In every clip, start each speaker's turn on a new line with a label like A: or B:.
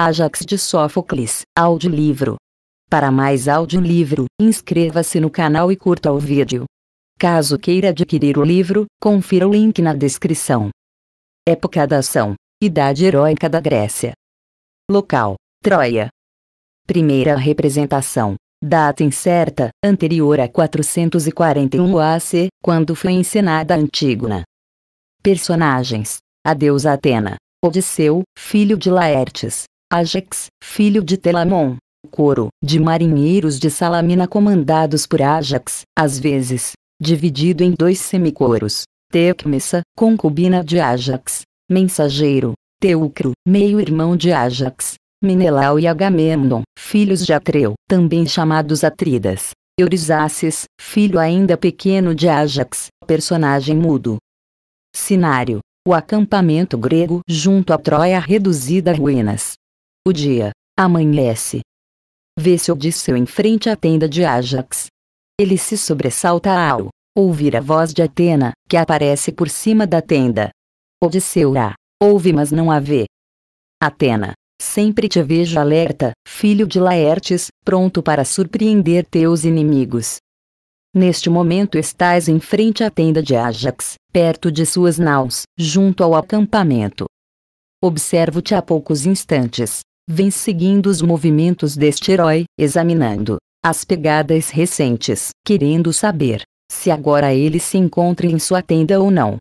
A: Ajax de Sófocles, audiolivro. Para mais audiolivro, inscreva-se no canal e curta o vídeo. Caso queira adquirir o livro, confira o link na descrição. Época da ação: Idade Heróica da Grécia. Local: Troia. Primeira representação: Data incerta, anterior a 441 AC, quando foi encenada Antígona. Personagens: a deusa Atena, Odisseu, filho de Laertes, Ajax, filho de Telamon. Coro de marinheiros de Salamina comandados por Ajax, às vezes, dividido em dois semicoros. Tecmessa, concubina de Ajax. Mensageiro, Teucro, meio-irmão de Ajax. Menelau e Agamemnon, filhos de Atreu, também chamados Atridas. Eurisaces, filho ainda pequeno de Ajax, personagem mudo. Sinário, o acampamento grego junto a Troia reduzida a ruínas. O dia amanhece. Vê-se Odisseu em frente à tenda de Ajax. Ele se sobressalta ao ouvir a voz de Atena, que aparece por cima da tenda. Odisseu a ouve, mas não a vê. Atena, sempre te vejo alerta, filho de Laertes, pronto para surpreender teus inimigos. Neste momento estás em frente à tenda de Ajax, perto de suas naus, junto ao acampamento. Observo-te há poucos instantes vem seguindo os movimentos deste herói, examinando as pegadas recentes, querendo saber se agora ele se encontra em sua tenda ou não.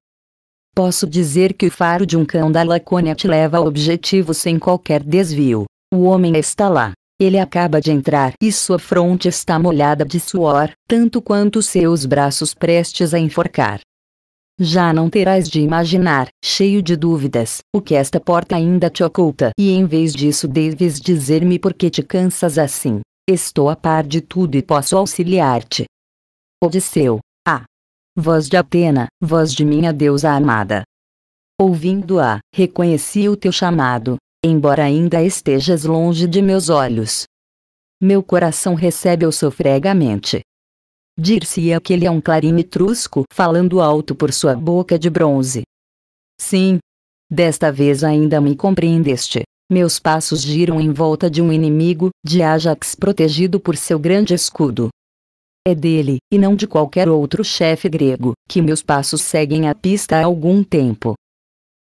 A: Posso dizer que o faro de um cão da Lacônia te leva ao objetivo sem qualquer desvio. O homem está lá. Ele acaba de entrar e sua fronte está molhada de suor, tanto quanto seus braços prestes a enforcar. Já não terás de imaginar, cheio de dúvidas, o que esta porta ainda te oculta, e em vez disso deves dizer-me por que te cansas assim. Estou a par de tudo e posso auxiliar-te. Odisseu. Ah! Voz de Atena, voz de minha deusa amada. Ouvindo-a, reconheci o teu chamado, embora ainda estejas longe de meus olhos. Meu coração recebe-o sofregamente, Dir-se-ia que ele é um clarim etrusco falando alto por sua boca de bronze. Sim. Desta vez ainda me compreendeste. Meus passos giram em volta de um inimigo, de Ajax protegido por seu grande escudo. É dele, e não de qualquer outro chefe grego, que meus passos seguem a pista há algum tempo.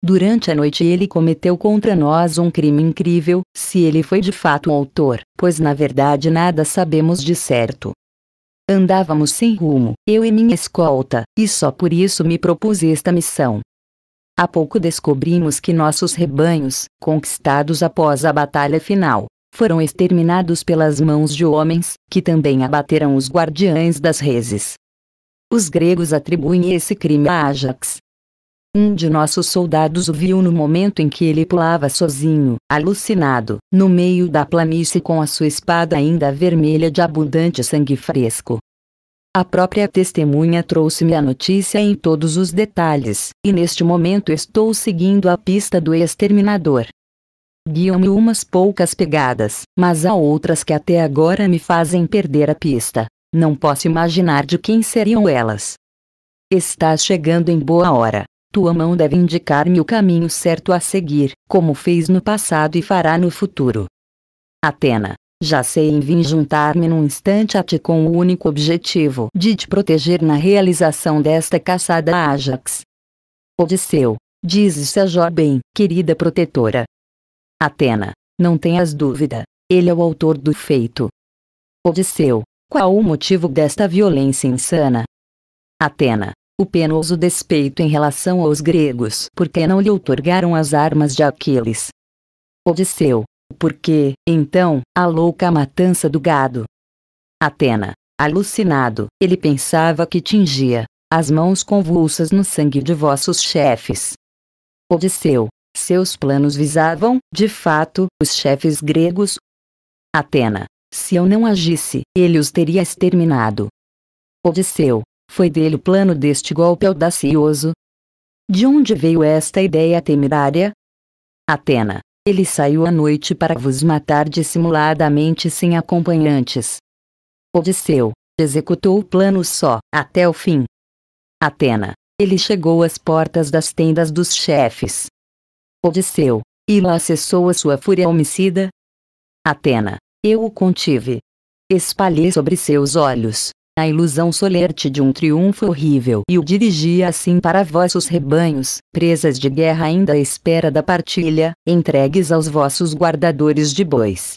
A: Durante a noite ele cometeu contra nós um crime incrível, se ele foi de fato o autor, pois na verdade nada sabemos de certo. Andávamos sem rumo, eu e minha escolta, e só por isso me propus esta missão. Há pouco descobrimos que nossos rebanhos, conquistados após a batalha final, foram exterminados pelas mãos de homens, que também abateram os guardiães das reses. Os gregos atribuem esse crime a Ajax. Um de nossos soldados o viu no momento em que ele pulava sozinho, alucinado, no meio da planície com a sua espada ainda vermelha de abundante sangue fresco. A própria testemunha trouxe-me a notícia em todos os detalhes, e neste momento estou seguindo a pista do exterminador. Guiam-me umas poucas pegadas, mas há outras que até agora me fazem perder a pista. Não posso imaginar de quem seriam elas. Estás chegando em boa hora, tua mão deve indicar-me o caminho certo a seguir, como fez no passado e fará no futuro. Atena. Já sei em vim juntar-me num instante a ti com o único objetivo de te proteger na realização desta caçada a Ajax. Odisseu. Dizes a Jó bem, querida protetora. Atena. Não tenhas dúvida. Ele é o autor do feito. Odisseu. Qual o motivo desta violência insana? Atena o penoso despeito em relação aos gregos, porque não lhe outorgaram as armas de Aquiles. Odisseu, porque, então, a louca matança do gado. Atena, alucinado, ele pensava que tingia as mãos convulsas no sangue de vossos chefes. Odisseu, seus planos visavam, de fato, os chefes gregos. Atena, se eu não agisse, ele os teria exterminado. Odisseu, foi dele o plano deste golpe audacioso? De onde veio esta ideia temerária? Atena, ele saiu à noite para vos matar dissimuladamente sem acompanhantes. Odisseu, executou o plano só, até o fim. Atena, ele chegou às portas das tendas dos chefes. Odisseu, e lá cessou a sua fúria homicida? Atena, eu o contive. Espalhei sobre seus olhos, a ilusão solerte de um triunfo horrível e o dirigia assim para vossos rebanhos, presas de guerra ainda à espera da partilha, entregues aos vossos guardadores de bois.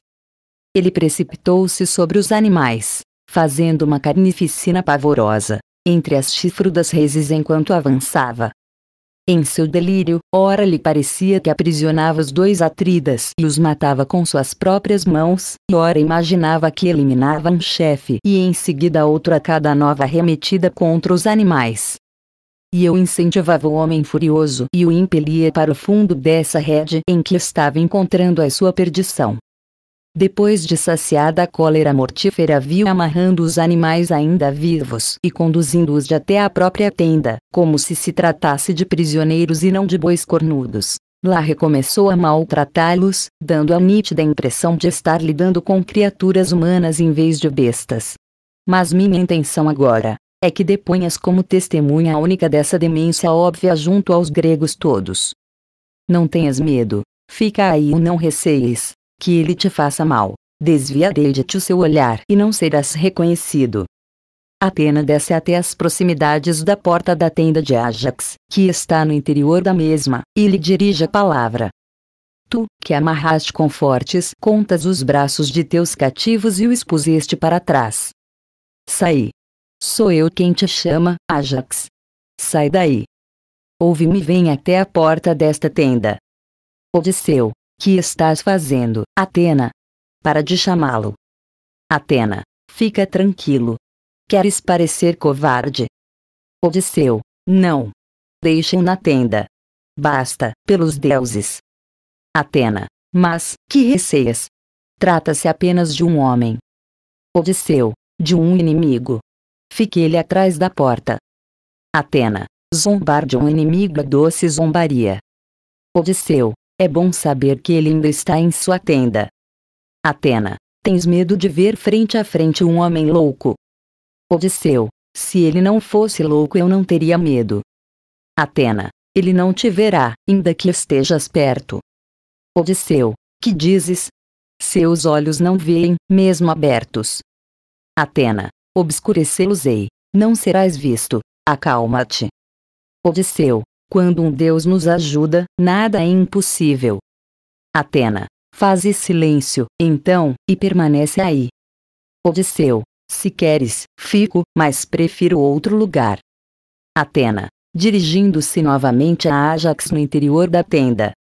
A: Ele precipitou-se sobre os animais, fazendo uma carnificina pavorosa, entre as chifrudas reses enquanto avançava, em seu delírio, ora lhe parecia que aprisionava os dois atridas e os matava com suas próprias mãos, e ora imaginava que eliminava um chefe e em seguida outro a cada nova arremetida contra os animais. E eu incentivava o homem furioso e o impelia para o fundo dessa rede em que estava encontrando a sua perdição. Depois de saciada a cólera mortífera viu amarrando os animais ainda vivos e conduzindo-os até a própria tenda, como se se tratasse de prisioneiros e não de bois cornudos. Lá recomeçou a maltratá-los, dando a nítida impressão de estar lidando com criaturas humanas em vez de bestas. Mas minha intenção agora é que deponhas como testemunha única dessa demência óbvia junto aos gregos todos. Não tenhas medo, fica aí ou não receies, que ele te faça mal. Desvia dele de ti o seu olhar e não serás reconhecido. Atena desce até as proximidades da porta da tenda de Ajax, que está no interior da mesma, e lhe dirige a palavra. Tu, que amarraste com fortes contas os braços de teus cativos e o expuseste para trás. Sai. Sou eu quem te chama, Ajax. Sai daí. Ouve-me e vem até a porta desta tenda. Odisseu, que estás fazendo, Atena? Para de chamá-lo. Atena, fica tranquilo. Queres parecer covarde? Odisseu, não. Deixem na tenda. Basta, pelos deuses. Atena, mas, que receias? Trata-se apenas de um homem. Odisseu, de um inimigo. Fique ele atrás da porta. Atena, zombar de um inimigo é doce zombaria. Odisseu, é bom saber que ele ainda está em sua tenda. Atena, tens medo de ver frente a frente um homem louco? Odisseu, se ele não fosse louco eu não teria medo. Atena, ele não te verá, ainda que estejas perto. Odisseu, que dizes? Seus olhos não veem, mesmo abertos. Atena, obscurecê-los-ei, não serás visto, acalma-te. Odisseu, quando um Deus nos ajuda, nada é impossível. Atena. Faze silêncio, então, e permanece aí. Odisseu. Se queres, fico, mas prefiro outro lugar. Atena. Dirigindo-se novamente a Ajax no interior da tenda.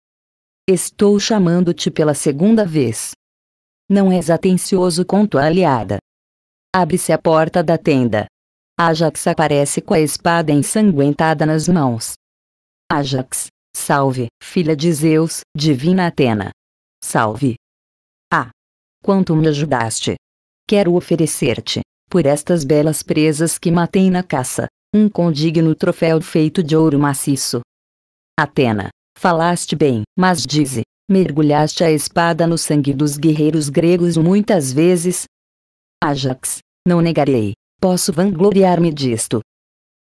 A: Estou chamando-te pela segunda vez. Não és atencioso com tua aliada. Abre-se a porta da tenda. Ajax aparece com a espada ensanguentada nas mãos. Ajax, salve, filha de Zeus, divina Atena. Salve. Ah! Quanto me ajudaste! Quero oferecer-te, por estas belas presas que matei na caça, um condigno troféu feito de ouro maciço. Atena, falaste bem, mas dize, mergulhaste a espada no sangue dos guerreiros gregos muitas vezes? Ajax, não negarei, posso vangloriar-me disto.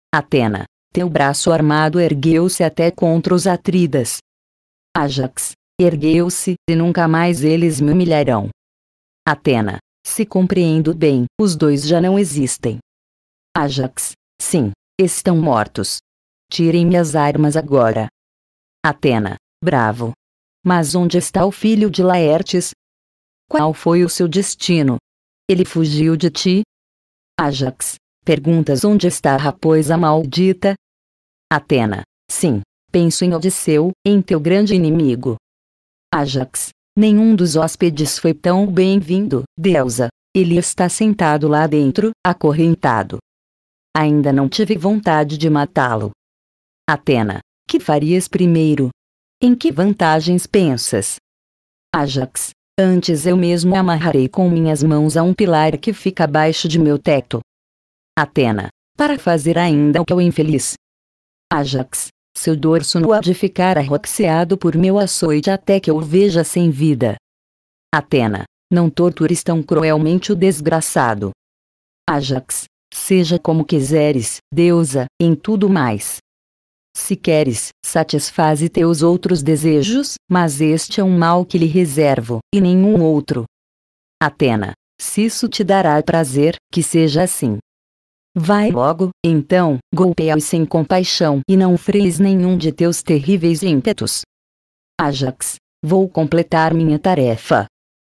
A: Atena, teu braço armado ergueu-se até contra os Atridas. Ajax, ergueu-se, e nunca mais eles me humilharão. Atena, se compreendo bem, os dois já não existem. Ajax, sim, estão mortos. Tirem-me as armas agora. Atena, bravo. Mas onde está o filho de Laertes? Qual foi o seu destino? Ele fugiu de ti? Ajax, perguntas onde está a raposa maldita, Atena, sim, penso em Odisseu, em teu grande inimigo. Ajax, nenhum dos hóspedes foi tão bem-vindo, deusa, ele está sentado lá dentro, acorrentado. Ainda não tive vontade de matá-lo. Atena, que farias primeiro? Em que vantagens pensas? Ajax, antes eu mesmo amarrarei com minhas mãos a um pilar que fica abaixo de meu teto. Atena, para fazer ainda o que o infeliz, Ajax, seu dorso no há de ficar arroxeado por meu açoite até que eu o veja sem vida. Atena, não tortures tão cruelmente o desgraçado. Ajax, seja como quiseres, deusa, em tudo mais. Se queres, satisfaze teus outros desejos, mas este é um mal que lhe reservo, e nenhum outro. Atena, se isso te dará prazer, que seja assim. Vai logo, então, golpea-os sem compaixão e não freies nenhum de teus terríveis ímpetos. Ajax, vou completar minha tarefa.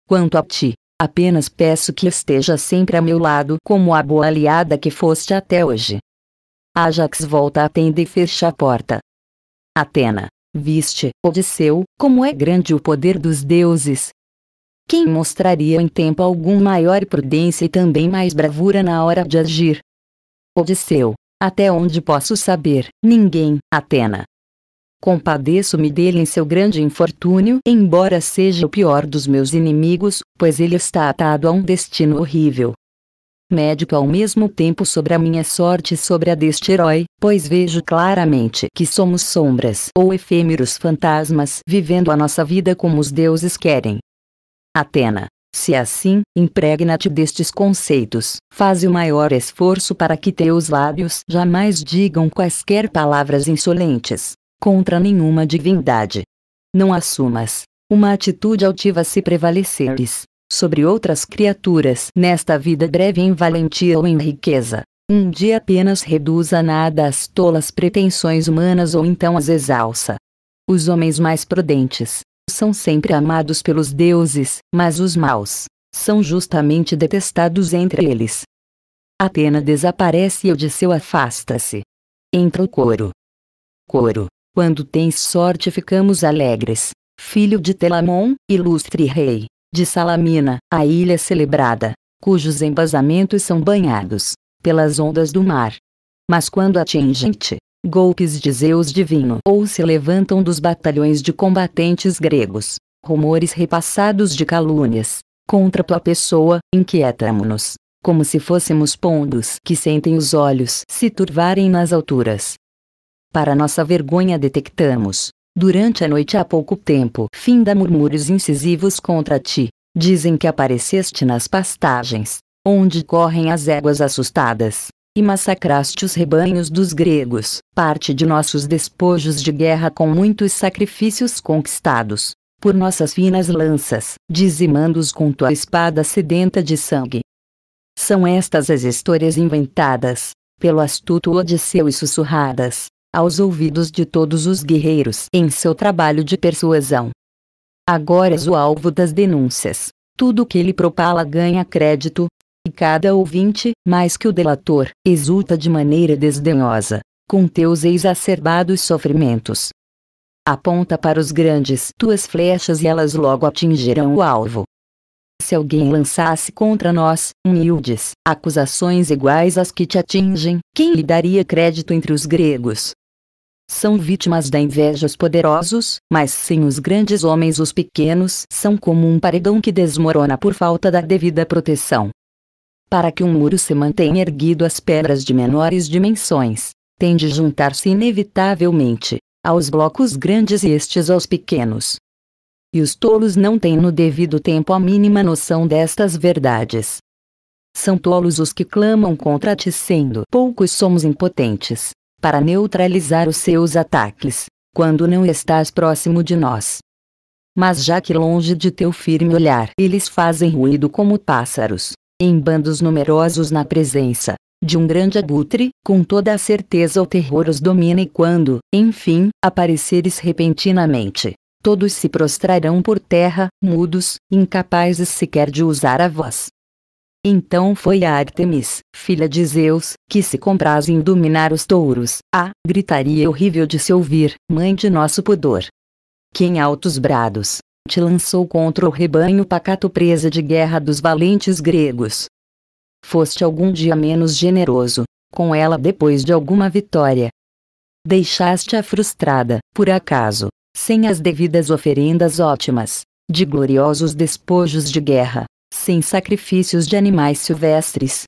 A: Quanto a ti, apenas peço que esteja sempre a meu lado como a boa aliada que foste até hoje. Ajax volta à tenda e fecha a porta. Atena, viste, Odisseu, como é grande o poder dos deuses, quem mostraria em tempo algum maior prudência e também mais bravura na hora de agir? Odisseu, até onde posso saber, ninguém, Atena. Compadeço-me dele em seu grande infortúnio, embora seja o pior dos meus inimigos, pois ele está atado a um destino horrível. Médico ao mesmo tempo sobre a minha sorte e sobre a deste herói, pois vejo claramente que somos sombras ou efêmeros fantasmas vivendo a nossa vida como os deuses querem. Atena. Se assim, impregna-te destes conceitos, faze o maior esforço para que teus lábios jamais digam quaisquer palavras insolentes contra nenhuma divindade. Não assumas uma atitude altiva se prevaleceres sobre outras criaturas nesta vida breve em valentia ou em riqueza. Um dia apenas reduz a nada as tolas pretensões humanas ou então as exalça. Os homens mais prudentes, são sempre amados pelos deuses, mas os maus são justamente detestados entre eles. Atena desaparece e Odisseu afasta-se. Entra o coro. Coro, quando tens sorte ficamos alegres. Filho de Telamon, ilustre rei, de Salamina, a ilha celebrada, cujos embasamentos são banhados pelas ondas do mar. Mas quando atingem-te, golpes de Zeus divino ou se levantam dos batalhões de combatentes gregos. Rumores repassados de calúnias contra tua pessoa, inquietamo-nos, como se fôssemos pondos que sentem os olhos se turvarem nas alturas. Para nossa vergonha detectamos, durante a noite há pouco tempo, finda murmúrios incisivos contra ti, dizem que apareceste nas pastagens, onde correm as éguas assustadas, e massacraste os rebanhos dos gregos, parte de nossos despojos de guerra com muitos sacrifícios conquistados por nossas finas lanças, dizimando-os com tua espada sedenta de sangue. São estas as histórias inventadas, pelo astuto Odisseu e sussurradas, aos ouvidos de todos os guerreiros em seu trabalho de persuasão. Agora és o alvo das denúncias, tudo que ele propala ganha crédito, e cada ouvinte, mais que o delator, exulta de maneira desdenhosa, com teus exacerbados sofrimentos. Aponta para os grandes tuas flechas e elas logo atingirão o alvo. Se alguém lançasse contra nós, humildes, acusações iguais às que te atingem, quem lhe daria crédito entre os gregos? São vítimas da inveja os poderosos, mas sem os grandes homens os pequenos são como um paredão que desmorona por falta da devida proteção. Para que um muro se mantenha erguido as pedras de menores dimensões, tende a juntar-se inevitavelmente aos blocos grandes e estes aos pequenos. E os tolos não têm no devido tempo a mínima noção destas verdades. São tolos os que clamam contra ti, sendo poucos somos impotentes para neutralizar os seus ataques, quando não estás próximo de nós. Mas já que longe de teu firme olhar eles fazem ruído como pássaros, em bandos numerosos na presença de um grande abutre, com toda a certeza o terror os domina e quando, enfim, apareceres repentinamente, todos se prostrarão por terra, mudos, incapazes sequer de usar a voz. Então foi a Artemis, filha de Zeus, que se compraz em dominar os touros, a gritaria horrível de se ouvir, mãe de nosso pudor. Que em altos brados, te lançou contra o rebanho pacato presa de guerra dos valentes gregos, foste algum dia menos generoso com ela depois de alguma vitória. Deixaste-a frustrada, por acaso, sem as devidas oferendas ótimas, de gloriosos despojos de guerra, sem sacrifícios de animais silvestres.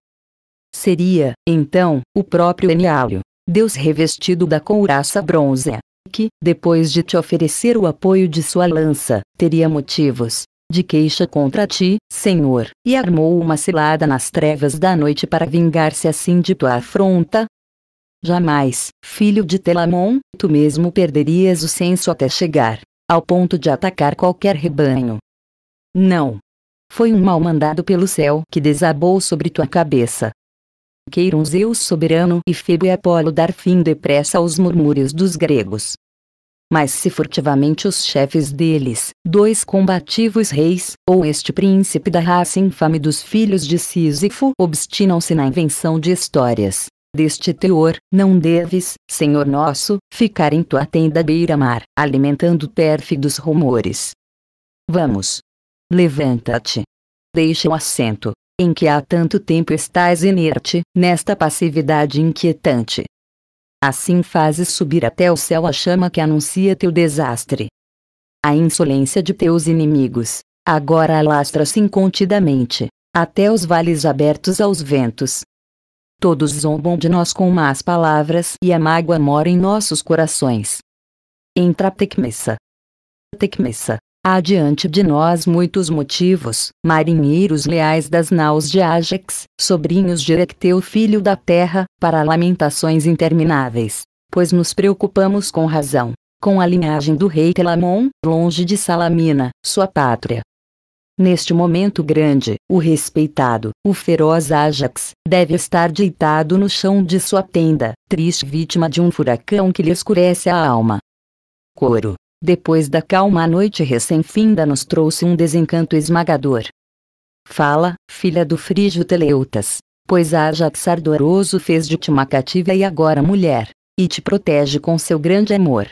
A: Seria, então, o próprio Eniálio, Deus revestido da couraça bronzea, que, depois de te oferecer o apoio de sua lança, teria motivos, de queixa contra ti, Senhor, e armou uma cilada nas trevas da noite para vingar-se assim de tua afronta? Jamais, filho de Telamon, tu mesmo perderias o senso até chegar ao ponto de atacar qualquer rebanho. Não. Foi um mal mandado pelo céu que desabou sobre tua cabeça. Queiram Zeus soberano e Febo e é Apolo dar fim depressa aos murmúrios dos gregos mas se furtivamente os chefes deles, dois combativos reis, ou este príncipe da raça infame dos filhos de Sísifo, obstinam-se na invenção de histórias. Deste teor, não deves, Senhor nosso, ficar em tua tenda beira-mar, alimentando pérfidos rumores. Vamos. Levanta-te. Deixa o assento, em que há tanto tempo estás inerte, nesta passividade inquietante. Assim fazes subir até o céu a chama que anuncia teu desastre. A insolência de teus inimigos, agora alastra-se incontidamente, até os vales abertos aos ventos. Todos zombam de nós com más palavras e a mágoa mora em nossos corações. Entra Tecmessa. Tecmessa. Há diante de nós muitos motivos, marinheiros leais das naus de Ajax, sobrinhos de Erecteu filho da terra, para lamentações intermináveis. Pois nos preocupamos com razão, com a linhagem do rei Telamon, longe de Salamina, sua pátria. Neste momento grande, o respeitado, o feroz Ajax, deve estar deitado no chão de sua tenda, triste vítima de um furacão que lhe escurece a alma. Coro, depois da calma noite recém-finda nos trouxe um desencanto esmagador. Fala, filha do frígio Teleutas, pois Ajax ardoroso fez de ti uma cativa e agora mulher, e te protege com seu grande amor.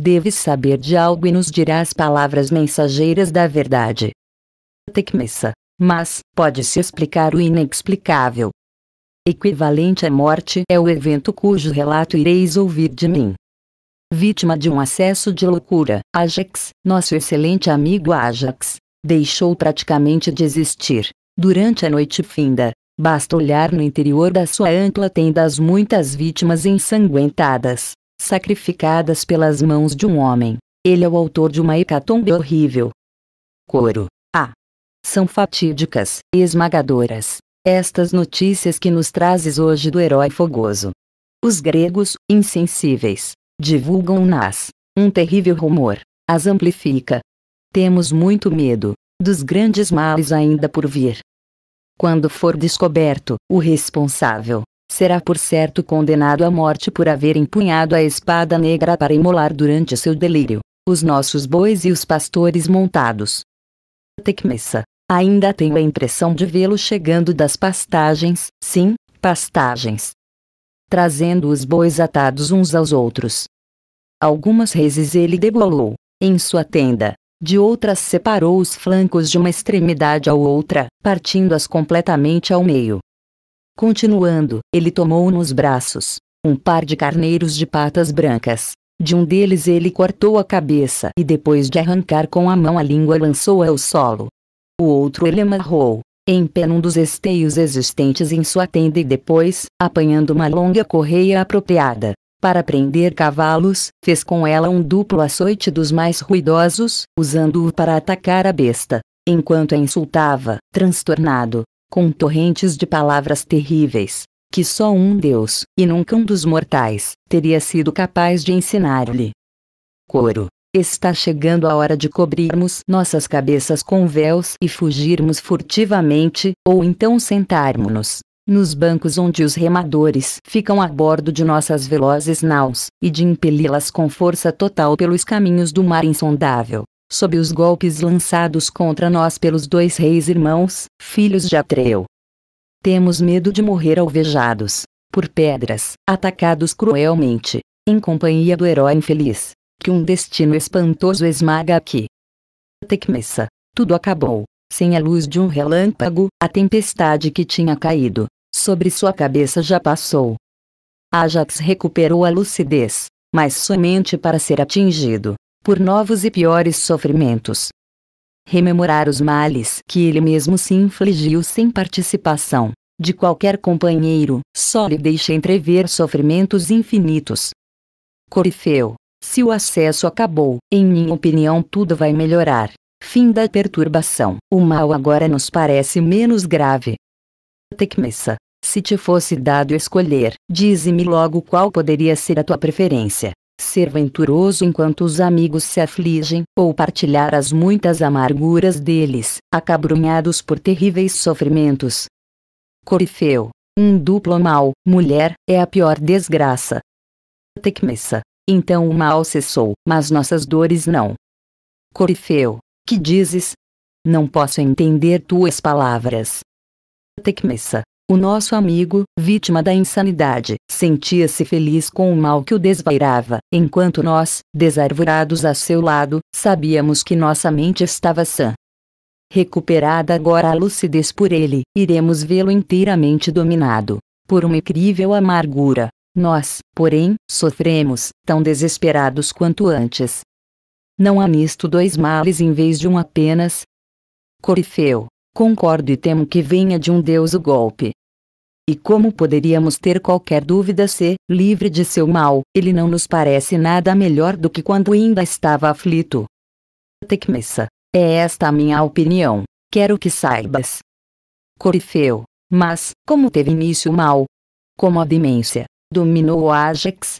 A: Deves saber de algo e nos dirás palavras mensageiras da verdade. Tecmessa. Mas, pode-se explicar o inexplicável. Equivalente à morte é o evento cujo relato ireis ouvir de mim vítima de um acesso de loucura. Ajax, nosso excelente amigo Ajax, deixou praticamente de existir. Durante a noite finda, basta olhar no interior da sua ampla tenda as muitas vítimas ensanguentadas, sacrificadas pelas mãos de um homem. Ele é o autor de uma hecatombe horrível. Coro. Ah! São fatídicas, esmagadoras, estas notícias que nos trazes hoje do herói fogoso. Os gregos, insensíveis, divulgam-nas. Um terrível rumor as amplifica. Temos muito medo dos grandes males ainda por vir. Quando for descoberto, o responsável será por certo condenado à morte por haver empunhado a espada negra para imolar durante seu delírio os nossos bois e os pastores montados. Tecmessa. Ainda tenho a impressão de vê-lo chegando das pastagens, sim, pastagens, trazendo os bois atados uns aos outros. Algumas rezes ele debolou, em sua tenda, de outras separou os flancos de uma extremidade à outra, partindo-as completamente ao meio. Continuando, ele tomou nos braços um par de carneiros de patas brancas. De um deles ele cortou a cabeça e depois de arrancar com a mão a língua lançou-a ao solo. O outro ele amarrou, em pé num dos esteios existentes em sua tenda e depois, apanhando uma longa correia apropriada para prender cavalos, fez com ela um duplo açoite dos mais ruidosos, usando-o para atacar a besta, enquanto a insultava, transtornado, com torrentes de palavras terríveis, que só um Deus, e nunca um dos mortais, teria sido capaz de ensinar-lhe. Coro Está chegando a hora de cobrirmos nossas cabeças com véus e fugirmos furtivamente, ou então sentarmos-nos nos bancos onde os remadores ficam a bordo de nossas velozes naus, e de impeli-las com força total pelos caminhos do mar insondável. Sob os golpes lançados contra nós pelos dois reis irmãos, filhos de Atreu. Temos medo de morrer alvejados, por pedras, atacados cruelmente, em companhia do herói infeliz, que um destino espantoso esmaga aqui. Tecmessa. Tudo acabou, sem a luz de um relâmpago, a tempestade que tinha caído sobre sua cabeça já passou. Ajax recuperou a lucidez, mas somente para ser atingido por novos e piores sofrimentos. Rememorar os males que ele mesmo se infligiu sem participação de qualquer companheiro, só lhe deixa entrever sofrimentos infinitos. Corifeu, se o acesso acabou, em minha opinião tudo vai melhorar. Fim da perturbação. O mal agora nos parece menos grave. Tecmessa. Se te fosse dado escolher, dize-me logo qual poderia ser a tua preferência. Ser venturoso enquanto os amigos se afligem, ou partilhar as muitas amarguras deles, acabrunhados por terríveis sofrimentos. Corifeu. Um duplo mal, mulher, é a pior desgraça. Tecmessa. Então o mal cessou, mas nossas dores não. Corifeu, que dizes? Não posso entender tuas palavras. Tecmessa, o nosso amigo, vítima da insanidade, sentia-se feliz com o mal que o desvairava, enquanto nós, desarvorados a seu lado, sabíamos que nossa mente estava sã. Recuperada agora a lucidez por ele, iremos vê-lo inteiramente dominado por uma incrível amargura, nós, porém, sofremos, tão desesperados quanto antes. Não há nisto dois males em vez de um apenas? Corifeu, concordo e temo que venha de um Deus o golpe. E como poderíamos ter qualquer dúvida se, livre de seu mal, ele não nos parece nada melhor do que quando ainda estava aflito? Tecmessa, é esta a minha opinião, quero que saibas. Corifeu, mas, como teve início o mal? Como a demência, dominou o Ajax.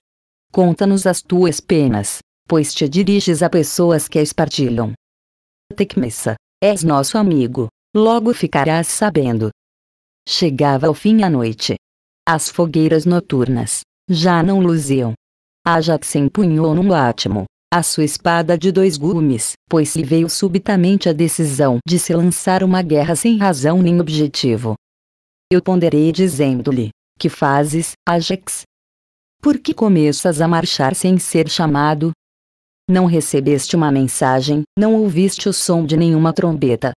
A: Conta-nos as tuas penas, pois te diriges a pessoas que as partilham. Tecmessa, és nosso amigo, logo ficarás sabendo. Chegava ao fim a noite. As fogueiras noturnas já não luziam. Ajax empunhou num átimo a sua espada de dois gumes, pois lhe veio subitamente a decisão de se lançar uma guerra sem razão nem objetivo. Eu ponderei dizendo-lhe: que fazes, Ajax? Por que começas a marchar sem ser chamado? Não recebeste uma mensagem, não ouviste o som de nenhuma trombeta.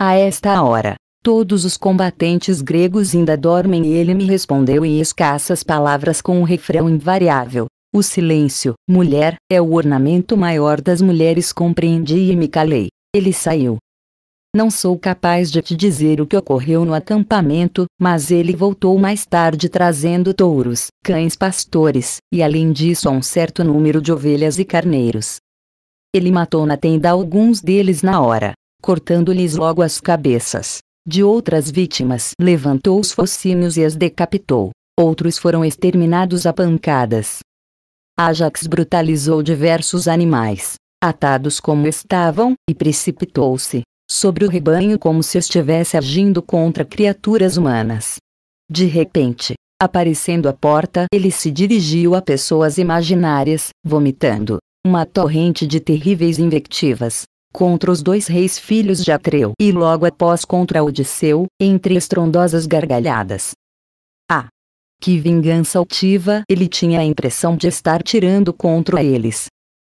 A: A esta hora, todos os combatentes gregos ainda dormem e ele me respondeu em escassas palavras com um refrão invariável. O silêncio, mulher, é o ornamento maior das mulheres compreendi e me calei. Ele saiu, não sou capaz de te dizer o que ocorreu no acampamento, mas ele voltou mais tarde trazendo touros, cães pastores, e além disso um certo número de ovelhas e carneiros. Ele matou na tenda alguns deles na hora, cortando-lhes logo as cabeças. De outras vítimas, levantou os focinhos e as decapitou. Outros foram exterminados a pancadas. Ajax brutalizou diversos animais, atados como estavam, e precipitou-se, sobre o rebanho como se estivesse agindo contra criaturas humanas. De repente, aparecendo à porta, ele se dirigiu a pessoas imaginárias, vomitando uma torrente de terríveis invectivas contra os dois reis filhos de Atreu e logo após contra Odisseu, entre estrondosas gargalhadas. Ah! Que vingança altiva! Ele tinha a impressão de estar tirando contra eles.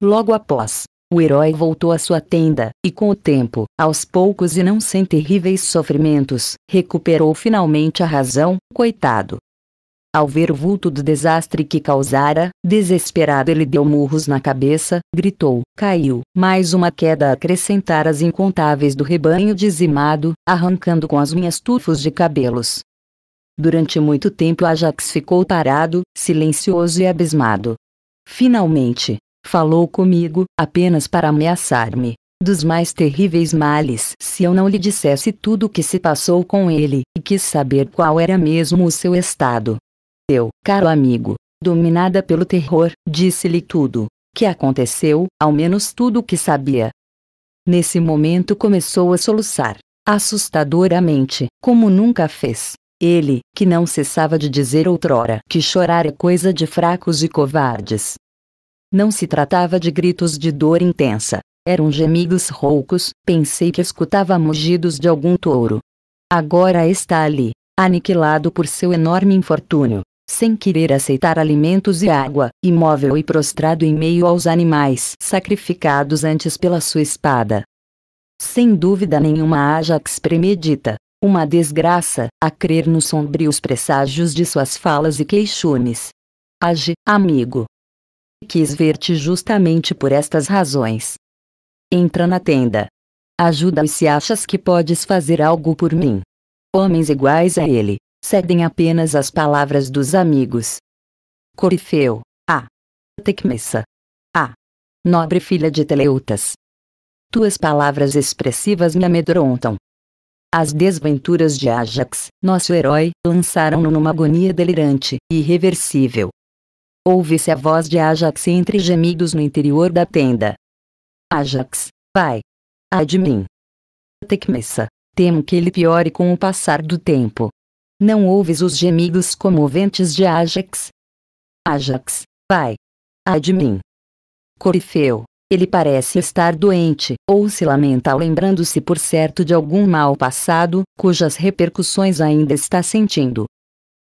A: Logo após, o herói voltou à sua tenda, e com o tempo, aos poucos e não sem terríveis sofrimentos, recuperou finalmente a razão, coitado. Ao ver o vulto do desastre que causara, desesperado ele deu murros na cabeça, gritou, caiu, mais uma queda acrescentar as incontáveis do rebanho dizimado, arrancando com as minhas tufos de cabelos. Durante muito tempo Ajax ficou parado, silencioso e abismado. Finalmente, falou comigo, apenas para ameaçar-me dos mais terríveis males se eu não lhe dissesse tudo o que se passou com ele, e quis saber qual era mesmo o seu estado. Eu, caro amigo, dominada pelo terror, disse-lhe tudo que aconteceu, ao menos tudo o que sabia. Nesse momento começou a soluçar, assustadoramente, como nunca fez. Ele, que não cessava de dizer outrora que chorar é coisa de fracos e covardes, não se tratava de gritos de dor intensa. Eram gemidos roucos, pensei que escutava mugidos de algum touro. Agora está ali, aniquilado por seu enorme infortúnio, sem querer aceitar alimentos e água, imóvel e prostrado em meio aos animais sacrificados antes pela sua espada. Sem dúvida nenhuma Ajax premedita, uma desgraça, a crer nos sombrios presságios de suas falas e queixumes. Age, amigo, Quis ver-te justamente por estas razões. Entra na tenda. Ajuda-me se achas que podes fazer algo por mim. Homens iguais a ele, cedem apenas às palavras dos amigos. Corifeu, a ah. Tecmessa, a ah. nobre filha de Teleutas. Tuas palavras expressivas me amedrontam. As desventuras de Ajax, nosso herói, lançaram-no numa agonia delirante e irreversível. Ouve-se a voz de Ajax entre gemidos no interior da tenda. Ajax, pai! Ai de mim! Tecmessa, temo que ele piore com o passar do tempo. Não ouves os gemidos comoventes de Ajax? Ajax, pai! Ai de mim! Corifeu, ele parece estar doente, ou se lamenta lembrando-se por certo de algum mal passado, cujas repercussões ainda está sentindo.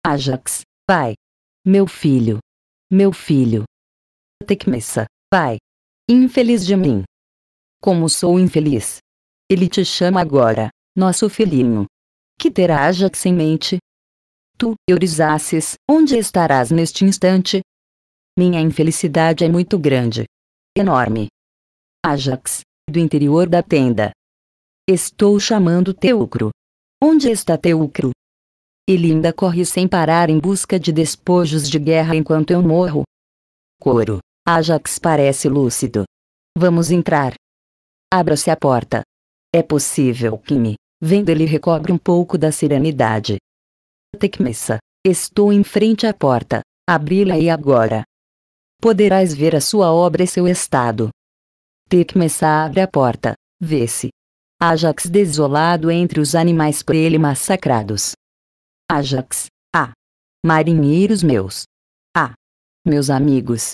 A: Ajax, pai! Meu filho, meu filho. Tecmessa, pai. Infeliz de mim. Como sou infeliz. Ele te chama agora, nosso filhinho. Que terá Ajax em mente? Tu, Eurisaces, onde estarás neste instante? Minha infelicidade é muito grande. Enorme. Ajax, do interior da tenda. Estou chamando Teucro. Onde está Teucro? Ele ainda corre sem parar em busca de despojos de guerra enquanto eu morro. Coro. Ajax parece lúcido. Vamos entrar. Abra-se a porta. É possível que me, vendo ele recobre um pouco da serenidade. Tecmessa, estou em frente à porta. Abri-la e agora. Poderás ver a sua obra e seu estado. Tecmessa abre a porta. Vê-se. Ajax desolado entre os animais por ele massacrados. Ajax. Ah! Marinheiros meus! Ah! Meus amigos!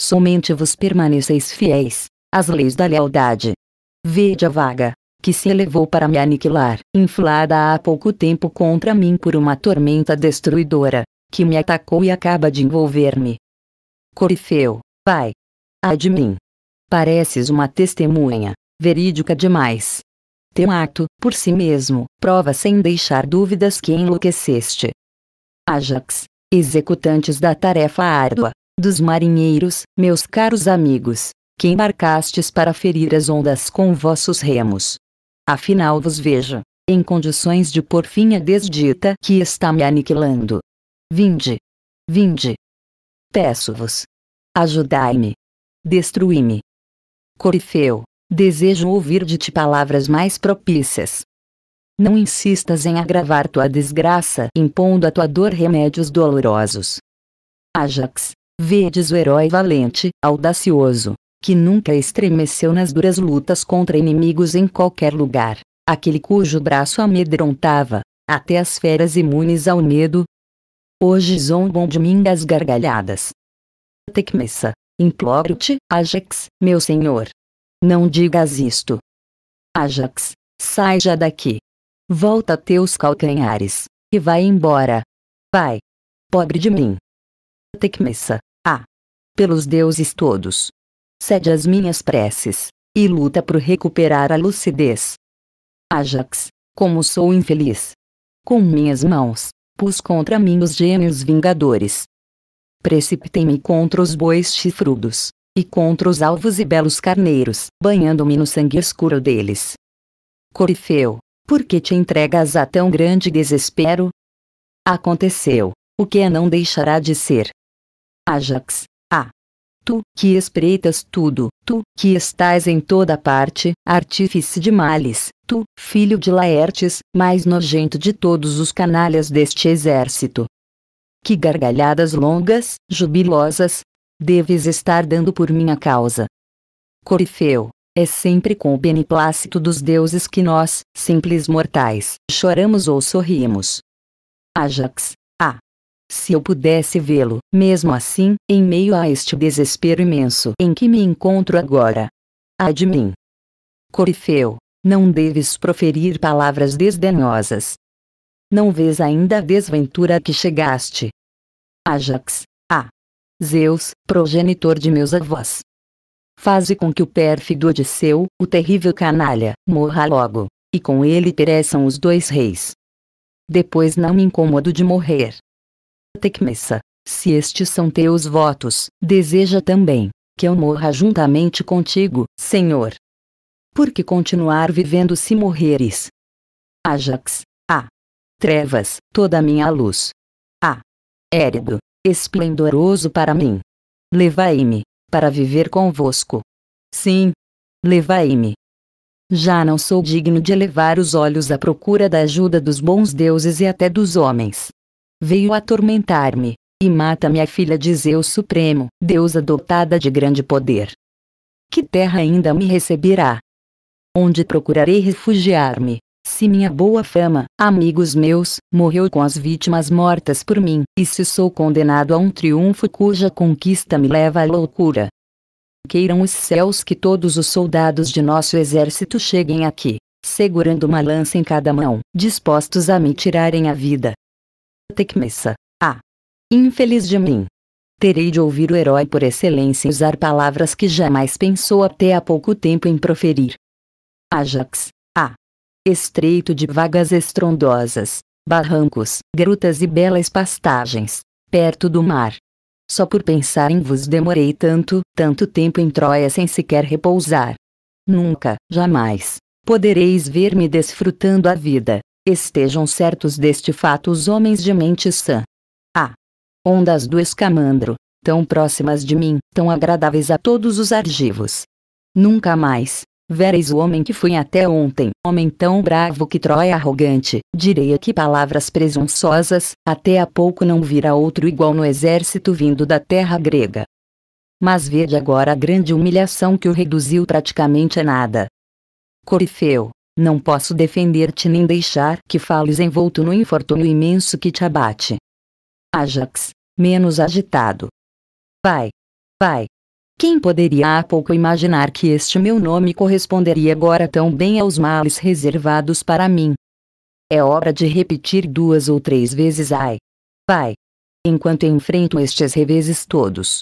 A: Somente vos permaneceis fiéis às leis da lealdade. Vede a vaga, que se elevou para me aniquilar, inflada há pouco tempo contra mim por uma tormenta destruidora, que me atacou e acaba de envolver-me. Corifeu, pai! Ai de mim! Pareces uma testemunha, verídica demais. Teu ato, por si mesmo, prova sem deixar dúvidas que enlouqueceste. Ajax, executantes da tarefa árdua, dos marinheiros, meus caros amigos, que embarcastes para ferir as ondas com vossos remos. Afinal vos vejo, em condições de por fim a desdita que está me aniquilando. Vinde! Vinde! Peço-vos! Ajudai-me! Destruí-me! Corifeu, Desejo ouvir de ti palavras mais propícias. Não insistas em agravar tua desgraça impondo à tua dor remédios dolorosos. Ajax, vedes o herói valente, audacioso, que nunca estremeceu nas duras lutas contra inimigos em qualquer lugar, aquele cujo braço amedrontava, até as feras imunes ao medo. Hoje zombam de mim as gargalhadas. Tecmessa, imploro-te, Ajax, meu senhor, não digas isto. Ajax, sai já daqui. Volta teus calcanhares, e vai embora. Vai. Pobre de mim. Tecmessa, ah! Pelos deuses todos. Cede às minhas preces, e luta por recuperar a lucidez. Ajax, como sou infeliz. Com minhas mãos, pus contra mim os gêmeos vingadores. Precipitei-me contra os bois chifrudos, e contra os alvos e belos carneiros, banhando-me no sangue escuro deles. Corifeu, por que te entregas a tão grande desespero? Aconteceu, o que não deixará de ser. Ajax, ah! Tu, que espreitas tudo, tu, que estás em toda parte, artífice de males, tu, filho de Laertes, mais nojento de todos os canalhas deste exército. Que gargalhadas longas, jubilosas, deves estar dando por minha causa. Corifeu, é sempre com o beneplácito dos deuses que nós, simples mortais, choramos ou sorrimos. Ajax, ah! Se eu pudesse vê-lo, mesmo assim, em meio a este desespero imenso em que me encontro agora. Ai de mim! Corifeu, não deves proferir palavras desdenhosas. Não vês ainda a desventura que chegaste. Ajax, ah! Zeus, progenitor de meus avós. Faze com que o pérfido Odisseu, o terrível canalha, morra logo, e com ele pereçam os dois reis. Depois não me incomodo de morrer. Tecmessa, se estes são teus votos, deseja também, que eu morra juntamente contigo, Senhor. Por que continuar vivendo se morreres? Ajax, a ah, Trevas, toda a minha luz. a ah, Érido, esplendoroso para mim. Levai-me, para viver convosco. Sim. Levai-me. Já não sou digno de elevar os olhos à procura da ajuda dos bons deuses e até dos homens. Veio atormentar-me, e mata-me a filha de Zeus Supremo, deusa dotada de grande poder. Que terra ainda me receberá? Onde procurarei refugiar-me? Se minha boa fama, amigos meus, morreu com as vítimas mortas por mim, e se sou condenado a um triunfo cuja conquista me leva à loucura. Queiram os céus que todos os soldados de nosso exército cheguem aqui, segurando uma lança em cada mão, dispostos a me tirarem a vida. Tecmessa. Ah! Infeliz de mim! terei de ouvir o herói por excelência usar palavras que jamais pensou até há pouco tempo em proferir. Ajax, ah, estreito de vagas estrondosas, barrancos, grutas e belas pastagens, perto do mar. Só por pensar em vos demorei tanto, tanto tempo em Troia sem sequer repousar. Nunca, jamais, podereis ver-me desfrutando a vida. Estejam certos deste fato os homens de mente sã. Ah! Ondas do escamandro, tão próximas de mim, tão agradáveis a todos os argivos. Nunca mais, Vereis o homem que fui até ontem, homem tão bravo que Troia arrogante, direi aqui palavras presunçosas, até há pouco não vira outro igual no exército vindo da terra grega. Mas vede agora a grande humilhação que o reduziu praticamente a nada. Corifeu, não posso defender-te nem deixar que fales envolto no infortúnio imenso que te abate. Ajax, menos agitado. Vai, vai, quem poderia há pouco imaginar que este meu nome corresponderia agora tão bem aos males reservados para mim? É hora de repetir duas ou três vezes ai. Pai. Enquanto enfrento estes reveses todos.